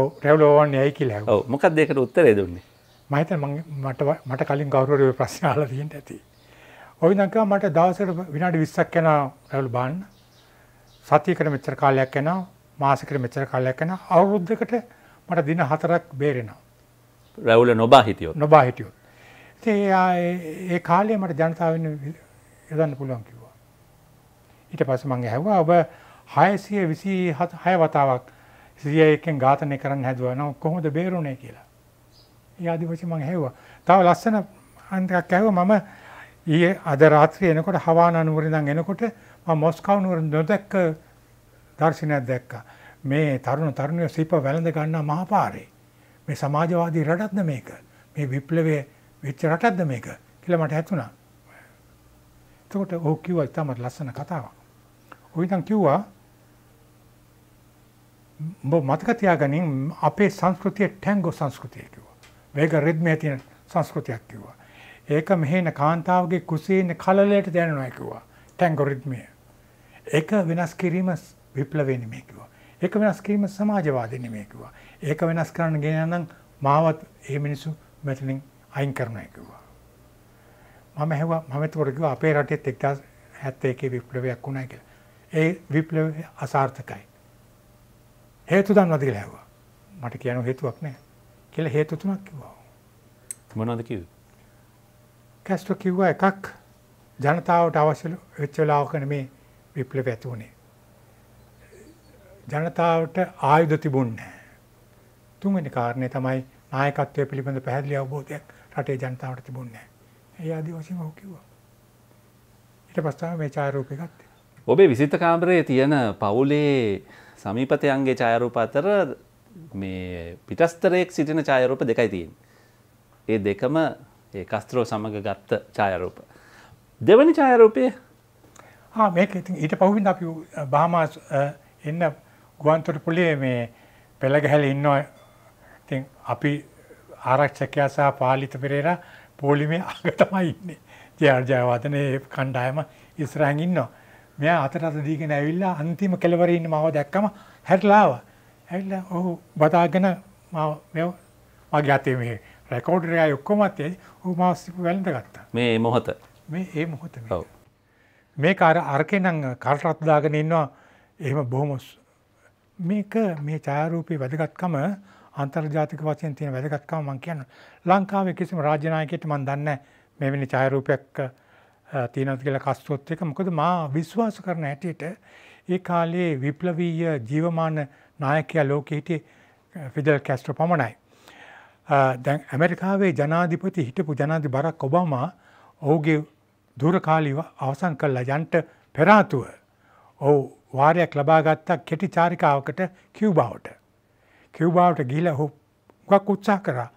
ඔව රැවලෝවන් යයි කියලා ඔව මොකක් දෙකට උත්තරේ දුන්නේ මහිත මට මට කලින් ගෞරවය ප්‍රශ්න අහලා තියෙන්න ඇති ඔයි දංකා මට දවසකට විනාඩි 20ක් යන රැවුල් බාන්න සතියකට මෙච්චර කාලයක් යනවා මාසෙකට මෙච්චර කාලයක් යනවා අවුරුද්දකට මට දින 4ක් බේරෙනවා රැවුල නොබා හිටියොත් නොබා හිටියොත් ඒ කාලේ මට ජනතාවෙන් යොදන්න පුළුවන් කිව්වා. ඊට පස්සේ මම ඇහුවා ඔබ 600 26 වතාවක් 101කින් ඝාතනය කරන්න හැදුවා. නෝ කොහොමද බේරුණේ කියලා. ඒ ආදිවාසී මං ඇහුවා. තව ලස්සන අන්තයක් ඇහුවා මම ඊයේ අද රාත්‍රියේ එනකොට හවානා නුවර ඉඳන් එනකොට මම මොස්කව් නුවර නොදැක්ක දර්ශනයක් දැක්කා. මේ තරුණ තරුණිය සිප වැළඳ ගන්නා මහපාරේ. මේ සමාජවාදී රටක්ද මේක? මේ විප්ලවයේ වෙච්ච රටක්ද මේක? කියලා මට හිතුණා. එතකොට ඔහු කිව්වා ඉතාමත් ලස්සන කතාවක්. ඔයිනම් කිව්වා මතක තියාගනින් අපේ සංස්කෘතිය ටැංගෝ සංස්කෘතිය කිව්වා. වේග රිද්මේ තියෙන සංස්කෘතියක් කිව්වා. ඒක මෙහෙන කාන්තාවගේ කුසේ ඉන්න කලලයට දැනෙනවා කිව්වා. ටැංගෝ රිද්මේ. ඒක වෙනස් කිරීම විප්ලවය නෙමෙයි කිව්වා. ඒක වෙනස් කිරීම සමාජවාදී නෙමෙයි කිව්වා. ඒක වෙනස් කරන්න ගෙන නම් මාවත් මේ මිනිස්සු මෙතනින් අයින් කරනවා කිව්වා. මම ඇහුවා මම එතකොට කිව්වා අපේ රටේත් 1971 විප්ලවයක් වුණා කියලා. ඒ විප්ලවය අසාර්ථකයි. හේතු දන්නවද කියලා ඇහුවා. මට කියන හේතුවක් නැහැ කියලා හේතු තුනක් කිව්වා. මොනවද කිව්වේ? කැස්ට්‍රෝ කිව්වා එකක් ජනතාවට අවශ්‍ය වෙච්ච වෙලාවක නෙමේ විප්ලවය ඇති වුණේ. ජනතාවට ආයුධ තිබුණේ නැහැ. තුන්වෙනි කාරණේ තමයි නායකත්වය පිළිබඳ පැහැදිලි අවබෝධයක් රටේ ජනතාවට තිබුණේ නැහැ. ඒ ආදිවාසීන් ඔහු කිව්වා. ඊට පස්සේ මේ ඡායාරූපය ගත්තා. ඔබේ විසිත කාමරයේ තියෙන පවුලේ සමීපතයන්ගේ ඡායරූප අතර මේ පිටස්තරයෙක් සිටින ඡායරූප දෙකයි තියෙන්නේ. ඒ දෙකම ඒ කස්ත්‍රෝ සමග ගත්ත ඡායරූප. දෙවැනි ඡායරූපය ආ මේක ඉතින් ඊට පහුවෙන් අපි බහමාස් එන්න ගුවන්තොටුපුලේ මේ පෙළ ගැහැල ඉන්නවා. ඉතින් අපි ආරක්ෂකයා සහ පාලිත පෙරේරා පොලිමේ අග තමයි ඉන්නේ. ජයර්ජයවර්ධන ඒ කණ්ඩායම ඉස්සරහින් ඉන්නවා. මෙයා අතට අත දීගෙන ඇවිල්ලා අන්තිම කෙළවරේ ඉන්න මාව දැක්කම හැරිලා ආවා. ඇවිල්ලා ඔහු බදාගෙන මාව මගේ අතේ මේ රෙකෝඩර් එකයි ඔක්කොම අතේ ඔහු මාව වැළඳ ගත්තා. මේ මොහොත. මේ ඒ මොහොත මේ. ඔව්. මේක අර අරකේ නම් කල්රත් දාගෙන ඉන්නවා. එහෙම බොහොම මේක මේ ඡායාරූපයේ වැදගත්කම අන්තර්ජාතික වශයෙන් තියෙන වැදගත්කම මම කියන්නේ. ලංකාවේ කිසිම රාජ්‍ය නායකයෙක් මම දන්නේ නැහැ මෙවැනි ඡායාරූපයක් තියෙනවද කියලා කස්සොත් එක මොකද මා විශ්වාස කරන හැටියට ඒ කාලේ විප්ලවීය ජීවමාන නායකයා ලෝකෙ හිටියේ ෆිදල් කැස්ට්‍රෝ පමණයි. දැන් ඇමරිකාවේ ජනාධිපති හිටපු ජනාධි බරක් ඔබාමා ඔහුගේ දුරකාලීව අවසන් කළා යන්ට පෙර ආතුව ඔහු වාරයක් ලබා ගත්තා කෙටි චාරිකාවකට කියුබාවට. කියුබාවට ගිහිලා ඔහු ගොඩක් උත්සාහ කරා.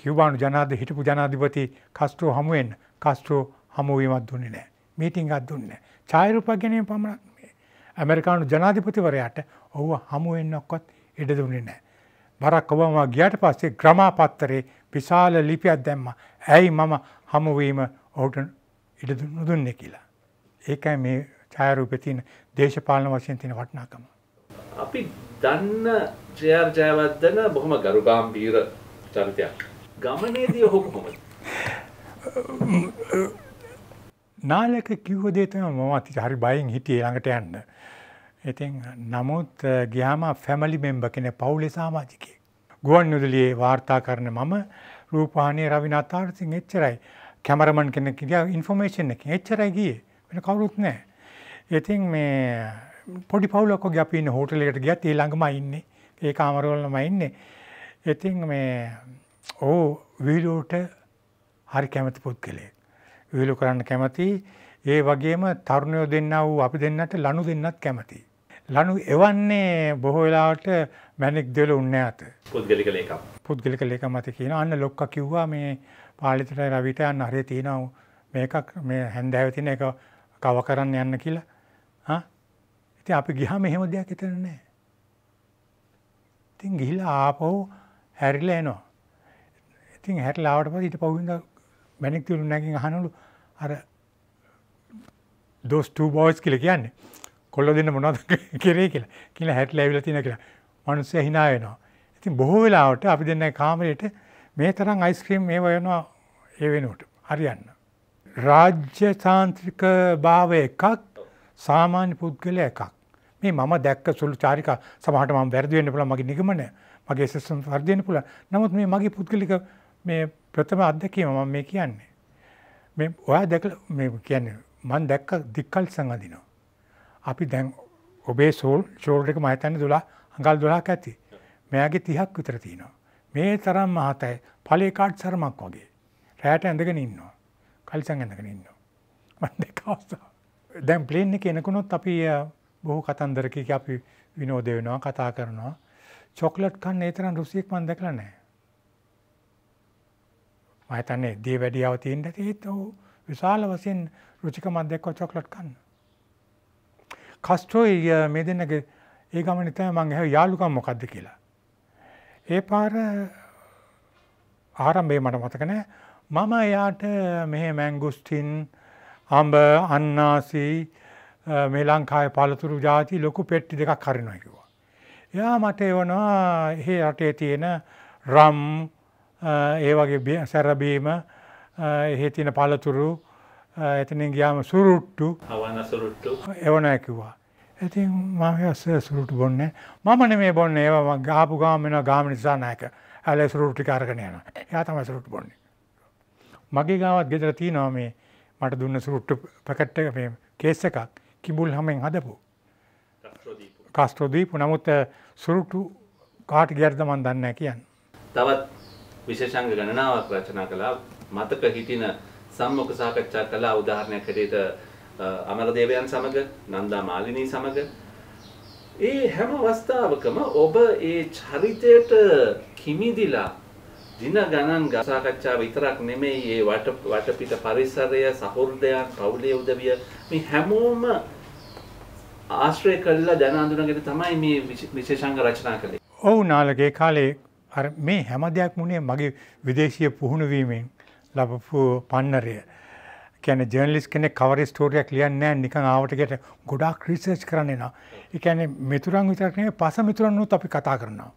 කියුබානු ජනාධිපති හිටපු ජනාධිපති කස්ට්‍රෝ හමුවෙන් කස්ට්‍රෝ හමුවීමක් දුන්නේ නැහැ. මීටින් එකක් දුන්නේ නැහැ. ඡායාරූපයක් ගැනීම පමණක් මේ ඇමරිකානු ජනාධිපතිවරයාට ඔහුව හමු වෙන්න ඔක්කොත් ඉඩ දුන්නේ නැහැ. බරක් ඔබාමා ගියාට පස්සේ ග්‍රමාපත්තරේ විශාල ලිපියක් දැම්මා. ඇයි මම හමුවීම ඔහුට ඉඩ නොදුන්නේ කියලා. ඒකයි මේ ඡායාරූපේ තියෙන දේශපාලන වශයෙන් තියෙන වටිනාකම. අපි දන්න ජයර් ජයවර්ධන බොහොම ගරුගාම්භීර චරිතයක්. ගමනේදී ඔහු කොහොමද? නාලක කිව්ව දේ තමයි මම අතින් හරි බයෙන් හිටියේ ළඟට යන්න. ඉතින් නමුත් ගියාම ෆැමිලි මෙම්බර් කෙනෙක් පවුලේ සමාජිකයෙක්. ගුවන්විදුලියේ වාර්තා කරන මම රූපවාහිනියේ රවිනාත් ආරසිංහ එච්චරයි. කැමරමන් කෙනෙක් ගියා ඉන්ෆෝමේෂන් එකකින් එච්චරයි ගියේ. වෙන කවුරුත් නැහැ. ඉතින් මේ පොඩි පවුලක් වගේ අපි ඉන්න හෝටලයකට ගියත් ඒ ළඟම ඉන්නේ. ඒ කාමරවලම ඉන්නේ. ඉතින් මේ ඕ වීඩියෝට හරි කැමති පුද්ගලයෙක්. විහිළු කරන්න කැමතියි. ඒ වගේම තරුණයෝ දෙන්නා වූ අපි දෙන්නට ලනු දෙන්නත් කැමතියි. ලනු එවන්නේ බොහෝ වෙලාවට මැණික් දෙවල උන්නේ නැත. පුද්ගලික ලේකම්. පුද්ගලික ලේකම් මත කියන අන්න ලොක්ක කිව්වා මේ පාලිතට රවිට යන්න හරිය තියෙනවා මේකක් මේ හැන්දෑව තියෙන එක කව කරන්න යන්න කියලා. හා? ඉතින් අපි ගියාම එහෙම දෙයක් හිතන්නේ නැහැ. ඉතින් ගිහිල්ලා ආපහු හැරිලා එනවා. ඉතින් හැරිලා ආවට පස්සේ ඊට පහුවෙන්ද මැනිකුල් නැගින් අහනලු අර දොස් ටූ බෝයිස් කියලා කියන්නේ කොල්ල දෙන්න මොනවද කරේ කියලා කියලා හැටලා ඇවිල්ලා තියෙන කියලා මිනිස්සු හිනා වෙනවා. ඉතින් බොහෝ වෙලාවට අපි දෙන්නේ කාමරේට මේ තරම් අයිස්ක්‍රීම් මේ වයනවා ඒ වෙනුවට හරියන්න. රාජ්‍ය තාන්ත්‍රික භාවය එකක් සාමාන්‍ය පුද්ගලයා එකක්. මේ මම දැක්ක සුළු චාරිකා සමහරට මම වැරදි වෙන්න පුළුවන් මගේ නිගමනය මගේ සිස්ටම් වැරදි වෙන්න පුළුවන්. නමුත් මේ මගේ පුද්ගලික මේ ප්‍රථම අත්දැකීම මම මේ කියන්නේ. මේ ඔයා දැකලා මේ කියන්නේ මම දැක්ක දික්කල්සන් අදිනවා. අපි දැන් ඔබේ සෝල් ෂෝල්ඩර් එක මම හිතන්නේ 12 අඟල් 12ක් ඇති. මෙයාගේ 30ක් විතර තියෙනවා. මේ තරම් මහතයි ඵලේ කාඩ් සරමක් වගේ. රැයට ඇඳගෙන ඉන්නවා. කල්සන් ඇඳගෙන ඉන්නවා. මම දැක්ක අවස්ථාව. දැන් ප්ලේන් එකේ එනකොනොත් අපි බොහෝ කතන්දරකයක අපි විනෝද වෙනවා කතා කරනවා. චොක්ලට් කන්න ඒ තරම් රුසියක් මම දැකලා නැහැ. මම හිතන්නේ දේ වැඩියව තියෙන්න ඇතිත් ඔහු විශාල වශයෙන් රුචිකමක් දැක්ව චොක්ලට් කන්න. කස්ට්‍රෝයි මේ දෙන්නගේ ඒ ගමනේ තමයි මම ඇහුවේ යාළුකම් මොකද්ද කියලා. ඒ පාර ආරම්භයේ මට මතක නෑ මම එයාට මෙහි මැංගුස්ටින් අඹ අන්නාසි මේ ලංකාවේ පළතුරු ಜಾති ලොකු පෙට්ටි දෙකක් හරිනවා කිව්වා. එයා මට එවනවා එහි රටේ තියෙන රම් ඒ වගේ සැරබීම එහි තින පලතුරු එතනින් ගියාම සුරුට්ටු එවන ඇකිවා. ඇති මහස සුරුට බොන්නේ මමන මේ බොන්න ඒවා ගාපු ගාමෙන ගාම නිසා නෑක ඇල සුරුට්ටි කාරගෙන යන යා තම සුරුට් බොන්නේ. මගේ ගාවත් ගෙදර තියනවා මේ මට දුන්න සුරුට්ට පැකට්ට මේ කේස් එකක් කිඹුල් හමෙන් හදපු. කස්ත්‍රෝදීපු නමුත් සුරුට්ටු කාට ගැර්ද මන් දන්න කියන්න. තවත් විශේෂාංග ගණනාවක් රචනා කළා මතක හිටින සම්මුඛ සාකච්ඡා කළා උදාහරණයක් හැටියට අමරදේවයන් සමග නන්දා මාලිනී සමග ඒ හැම අවස්ථාවකම ඔබ ඒ චරිතයට කිමිදිලා දින ගණන් සාකච්ඡා විතරක් නෙමෙයි ඒ වට වටපිට පරිසරය සහෘදයන් පවුලේ උදවිය මේ හැමෝම ආශ්‍රය කළලා දැන අඳුනගෙන තමයි මේ විශේෂාංග රචනා කළේ. ඔව් නාලගේ කාලේ අර මේ හැම දෙයක් මුණේ මගේ විදේශීය පුහුණු වීමෙන් ලැබපු පන්නරය. කියන්නේ ජර්නලිස්ට් කෙනෙක් කවර ස්ටෝරියක් ලියන්නේ නැහැ නිකන් ආවට ගියට ගොඩාක් රිසර්ච් කරන්න එනවා. ඒ කියන්නේ මිතුරන් විතරක් නෙවෙයි පස මිතුරන්නුත් අපි කතා කරනවා.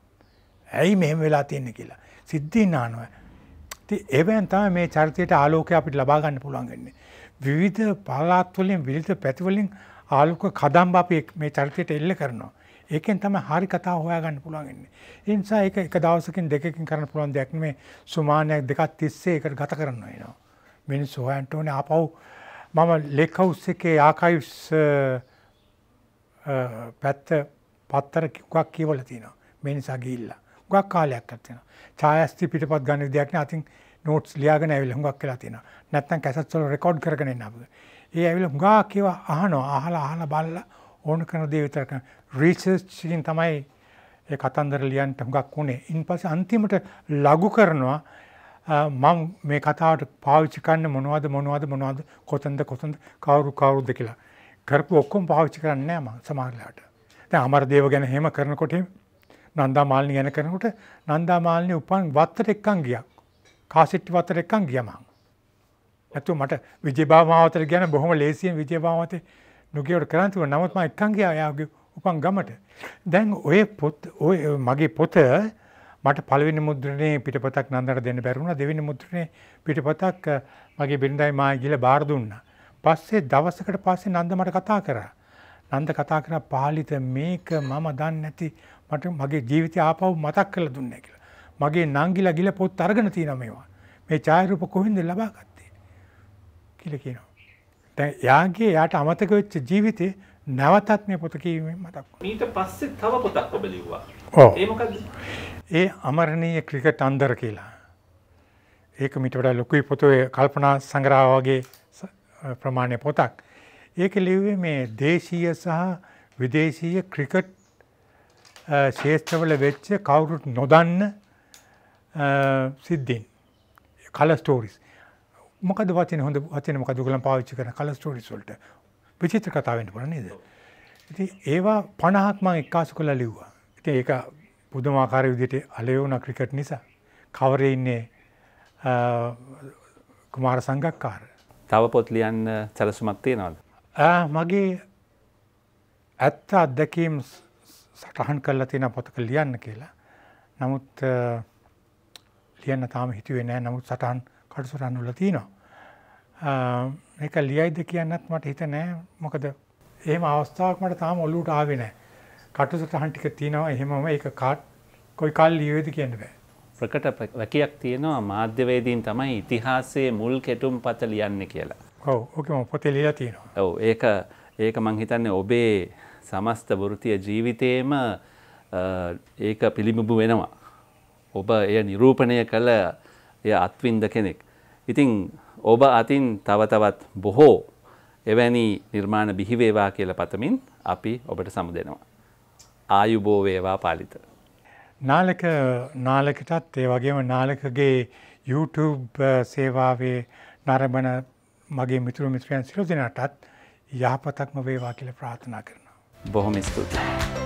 ඇයි මෙහෙම වෙලා තියෙන්නේ කියලා. සිද්ධීන් ආනවා. ඉතින් එවෙන් තමයි මේ චරිතයට ආලෝකය අපිට ලබා ගන්න පුළුවන් වෙන්නේ. විවිධ පළාත් වලින් විවිධ පැති වලින් ආලෝක කදම්බ අපි මේ චරිතයට එල්ල කරනවා. ඒකෙන් තමයි හරි කතා හොයාගන්න පුළුවන් වෙන්නේ. ඒ නිසා ඒක එක දවසකින් දෙකකින් කරන්න පුළුවන් දෙයක් නෙමෙයි. සුමානයක් දෙකක් තිස්සේ ඒකට ගත කරන්න වෙනවා. මිනිස්සු හොයන්ට ඕනේ ආපහු මම ලේක් හවුස් එකේ ආකයිව්ස් පැත්ත පත්තර කිව්වක් කියවලා තිනවා. මේ නිසා ගිහිල්ලා. හුඟක් කාලයක් ගත වෙනවා. ඡායාස්ති පිටපත් ගන්න දෙයක් නෑ. අතින් නෝට්ස් ලියාගෙන ඇවිල්ලා හුඟක් වෙලා තිනවා. නැත්නම් කැසට්ස් වල රෙකෝඩ් කරගෙන ඉන්න අපිට. ඒ ඇවිල්ලා හුඟක් ඒවා අහනවා. අහලා අහලා බලලා ඕන කරන දේ විතර කරන රිසර්ච් එකෙන් තමයි ඒ කතන්දර ලියන්න හුඟක් උනේ. ඉන්පස්සේ අන්තිමට ලඝු කරනවා මම මේ කතාවට පාවිච්චි කරන්න මොනවද මොනවද මොනවද කොතනද කොතනද කවුරු කවුරුද කියලා. කරපු ඔක්කොම පාවිච්චි කරන්නේ නැහැ මම සමහරලාට. දැන් අමරදේව ගැන එහෙම කරනකොට නන්දා මාලිනී ගැන කරනකොට නන්දා මාලිනී උපන් වත්තට එක්කන් ගියා. කාසෙට්ටි වත්තට එක්කන් ගියා මං. නැතු මට විජයබාව මාවතට ගැන බොහොම ලේසියෙන් විජයබාව මාවතේ නොකියට කරන්තිව නමුත් මම එක්කන් ගියා එයාගේ උපන් ගමට. දැන් ඔය පොත් ඔය මගේ පොත මට පළවෙනි මුද්‍රණේ පිටපතක් නන්දට දෙන්න බැරි වුණා. දෙවෙනි මුද්‍රණේ පිටපතක් මගේ බිරිඳයි මායි ගිහලා බාර දුන්නා. පස්සේ දවසකට පස්සේ නන්ද මට කතා කරා. නන්ද කතා කරා පාලිත මේක මම දන්නේ නැති මට මගේ ජීවිතය ආපහු මතක් කරලා දුන්නේ කියලා. මගේ නංගිලා ගිල පොත් අරගෙන තියෙනවා මේවා. මේ ඡායාරූප කොහෙන්ද ලබාගත්තේ? කියලා කියනවා. දැන් එයාගේ එයාට අමතක වෙච්ච ජීවිතේ නැවතත් මේ පොත කියවීමෙන් මතක් ඊට පස්සේ තව පොතක් ඔබ ලිව්වා. ඔව්. ඒ මොකද්ද? ඒ අමරණීය ක්‍රිකට් අන්දර කියලා. ඒක මිට වඩා ලොකුයි පොතේ කල්පනා සංග්‍රහ වගේ ප්‍රමාණය පොතක්. ඒක ලිව්වේ මේ දේශීය සහ විදේශීය ක්‍රිකට් ශේෂ්ඨවල වෙච්ච කවුරුත් නොදන්න සිද්ධීන් කල ස්ටෝරිස්. මොකද වචන හොඳ වචන මොකද ඔයගලන් පාවිච්චි කරන කලර් ස්ටෝරීස් වලට විචිත්‍ර කතා වෙන්න පුළුවන් නේද? ඉතින් ඒවා 50ක් මම එක්කාසු කරලා ලිව්වා. ඉතින් ඒක පුදුමාකාර විදිහට අලෙව වුණා ක්‍රිකට් නිසා. කවරේ ඉන්නේ කුමාර සංගක්කාර. තව පොත් ලියන්න සැලසුමක් තියෙනවද? ආ මගේ ඇත්ත අත්දැකීම් සටහන් කරලා තියෙන පොතක ලියන්න කියලා. නමුත් ලියන්න තාම හිතුවේ නැහැ. නමුත් සටහන් කටුසරන් වල තියෙනවා ඒක ලියයිද කියන්නත් මට හිත නෑ මොකද එහෙම අවස්ථාවක් මට තාම ඔළුවට ආවේ නෑ කටුසටහන් ටික තියෙනවා එහෙමම ඒක කාට් කොයි කාල් ලියුවේද කියන්න බෑ ප්‍රකට වැකයක් තියෙනවා මාධ්‍යවේදීන් තමයි ඉතිහාසයේ මුල් කෙටුම් පත ලියන්න කියලා ඔව් ඕකම පොතේ ලියලා තියෙනවා ඔව් ඒක ඒක මං හිතන්නේ ඔබේ සමස්ත වෘතිය ජීවිතේම ඒක පිළිඹු වෙනවා ඔබ එය නිරූපණය කළ එය අත්විඳ කෙනෙක්. ඉතින් ඔබ අතින් තව තවත් බොහෝ එවැනි නිර්මාණ බිහිවේවා කියල පතමින් අපි ඔබට සමුදෙනවා. ආයුබෝ වේවා පාලිත. නාලක නාලකටත් ඒ වගේම නාලකගේ YouTube සේවාවේ නරබන මගේ මිතුරු මිත්‍රයන් සිරු දෙනටත් යහපතක්ම වේවා කියල ප්‍රාථනා කරනවා. බොහොම ස්තුතියි.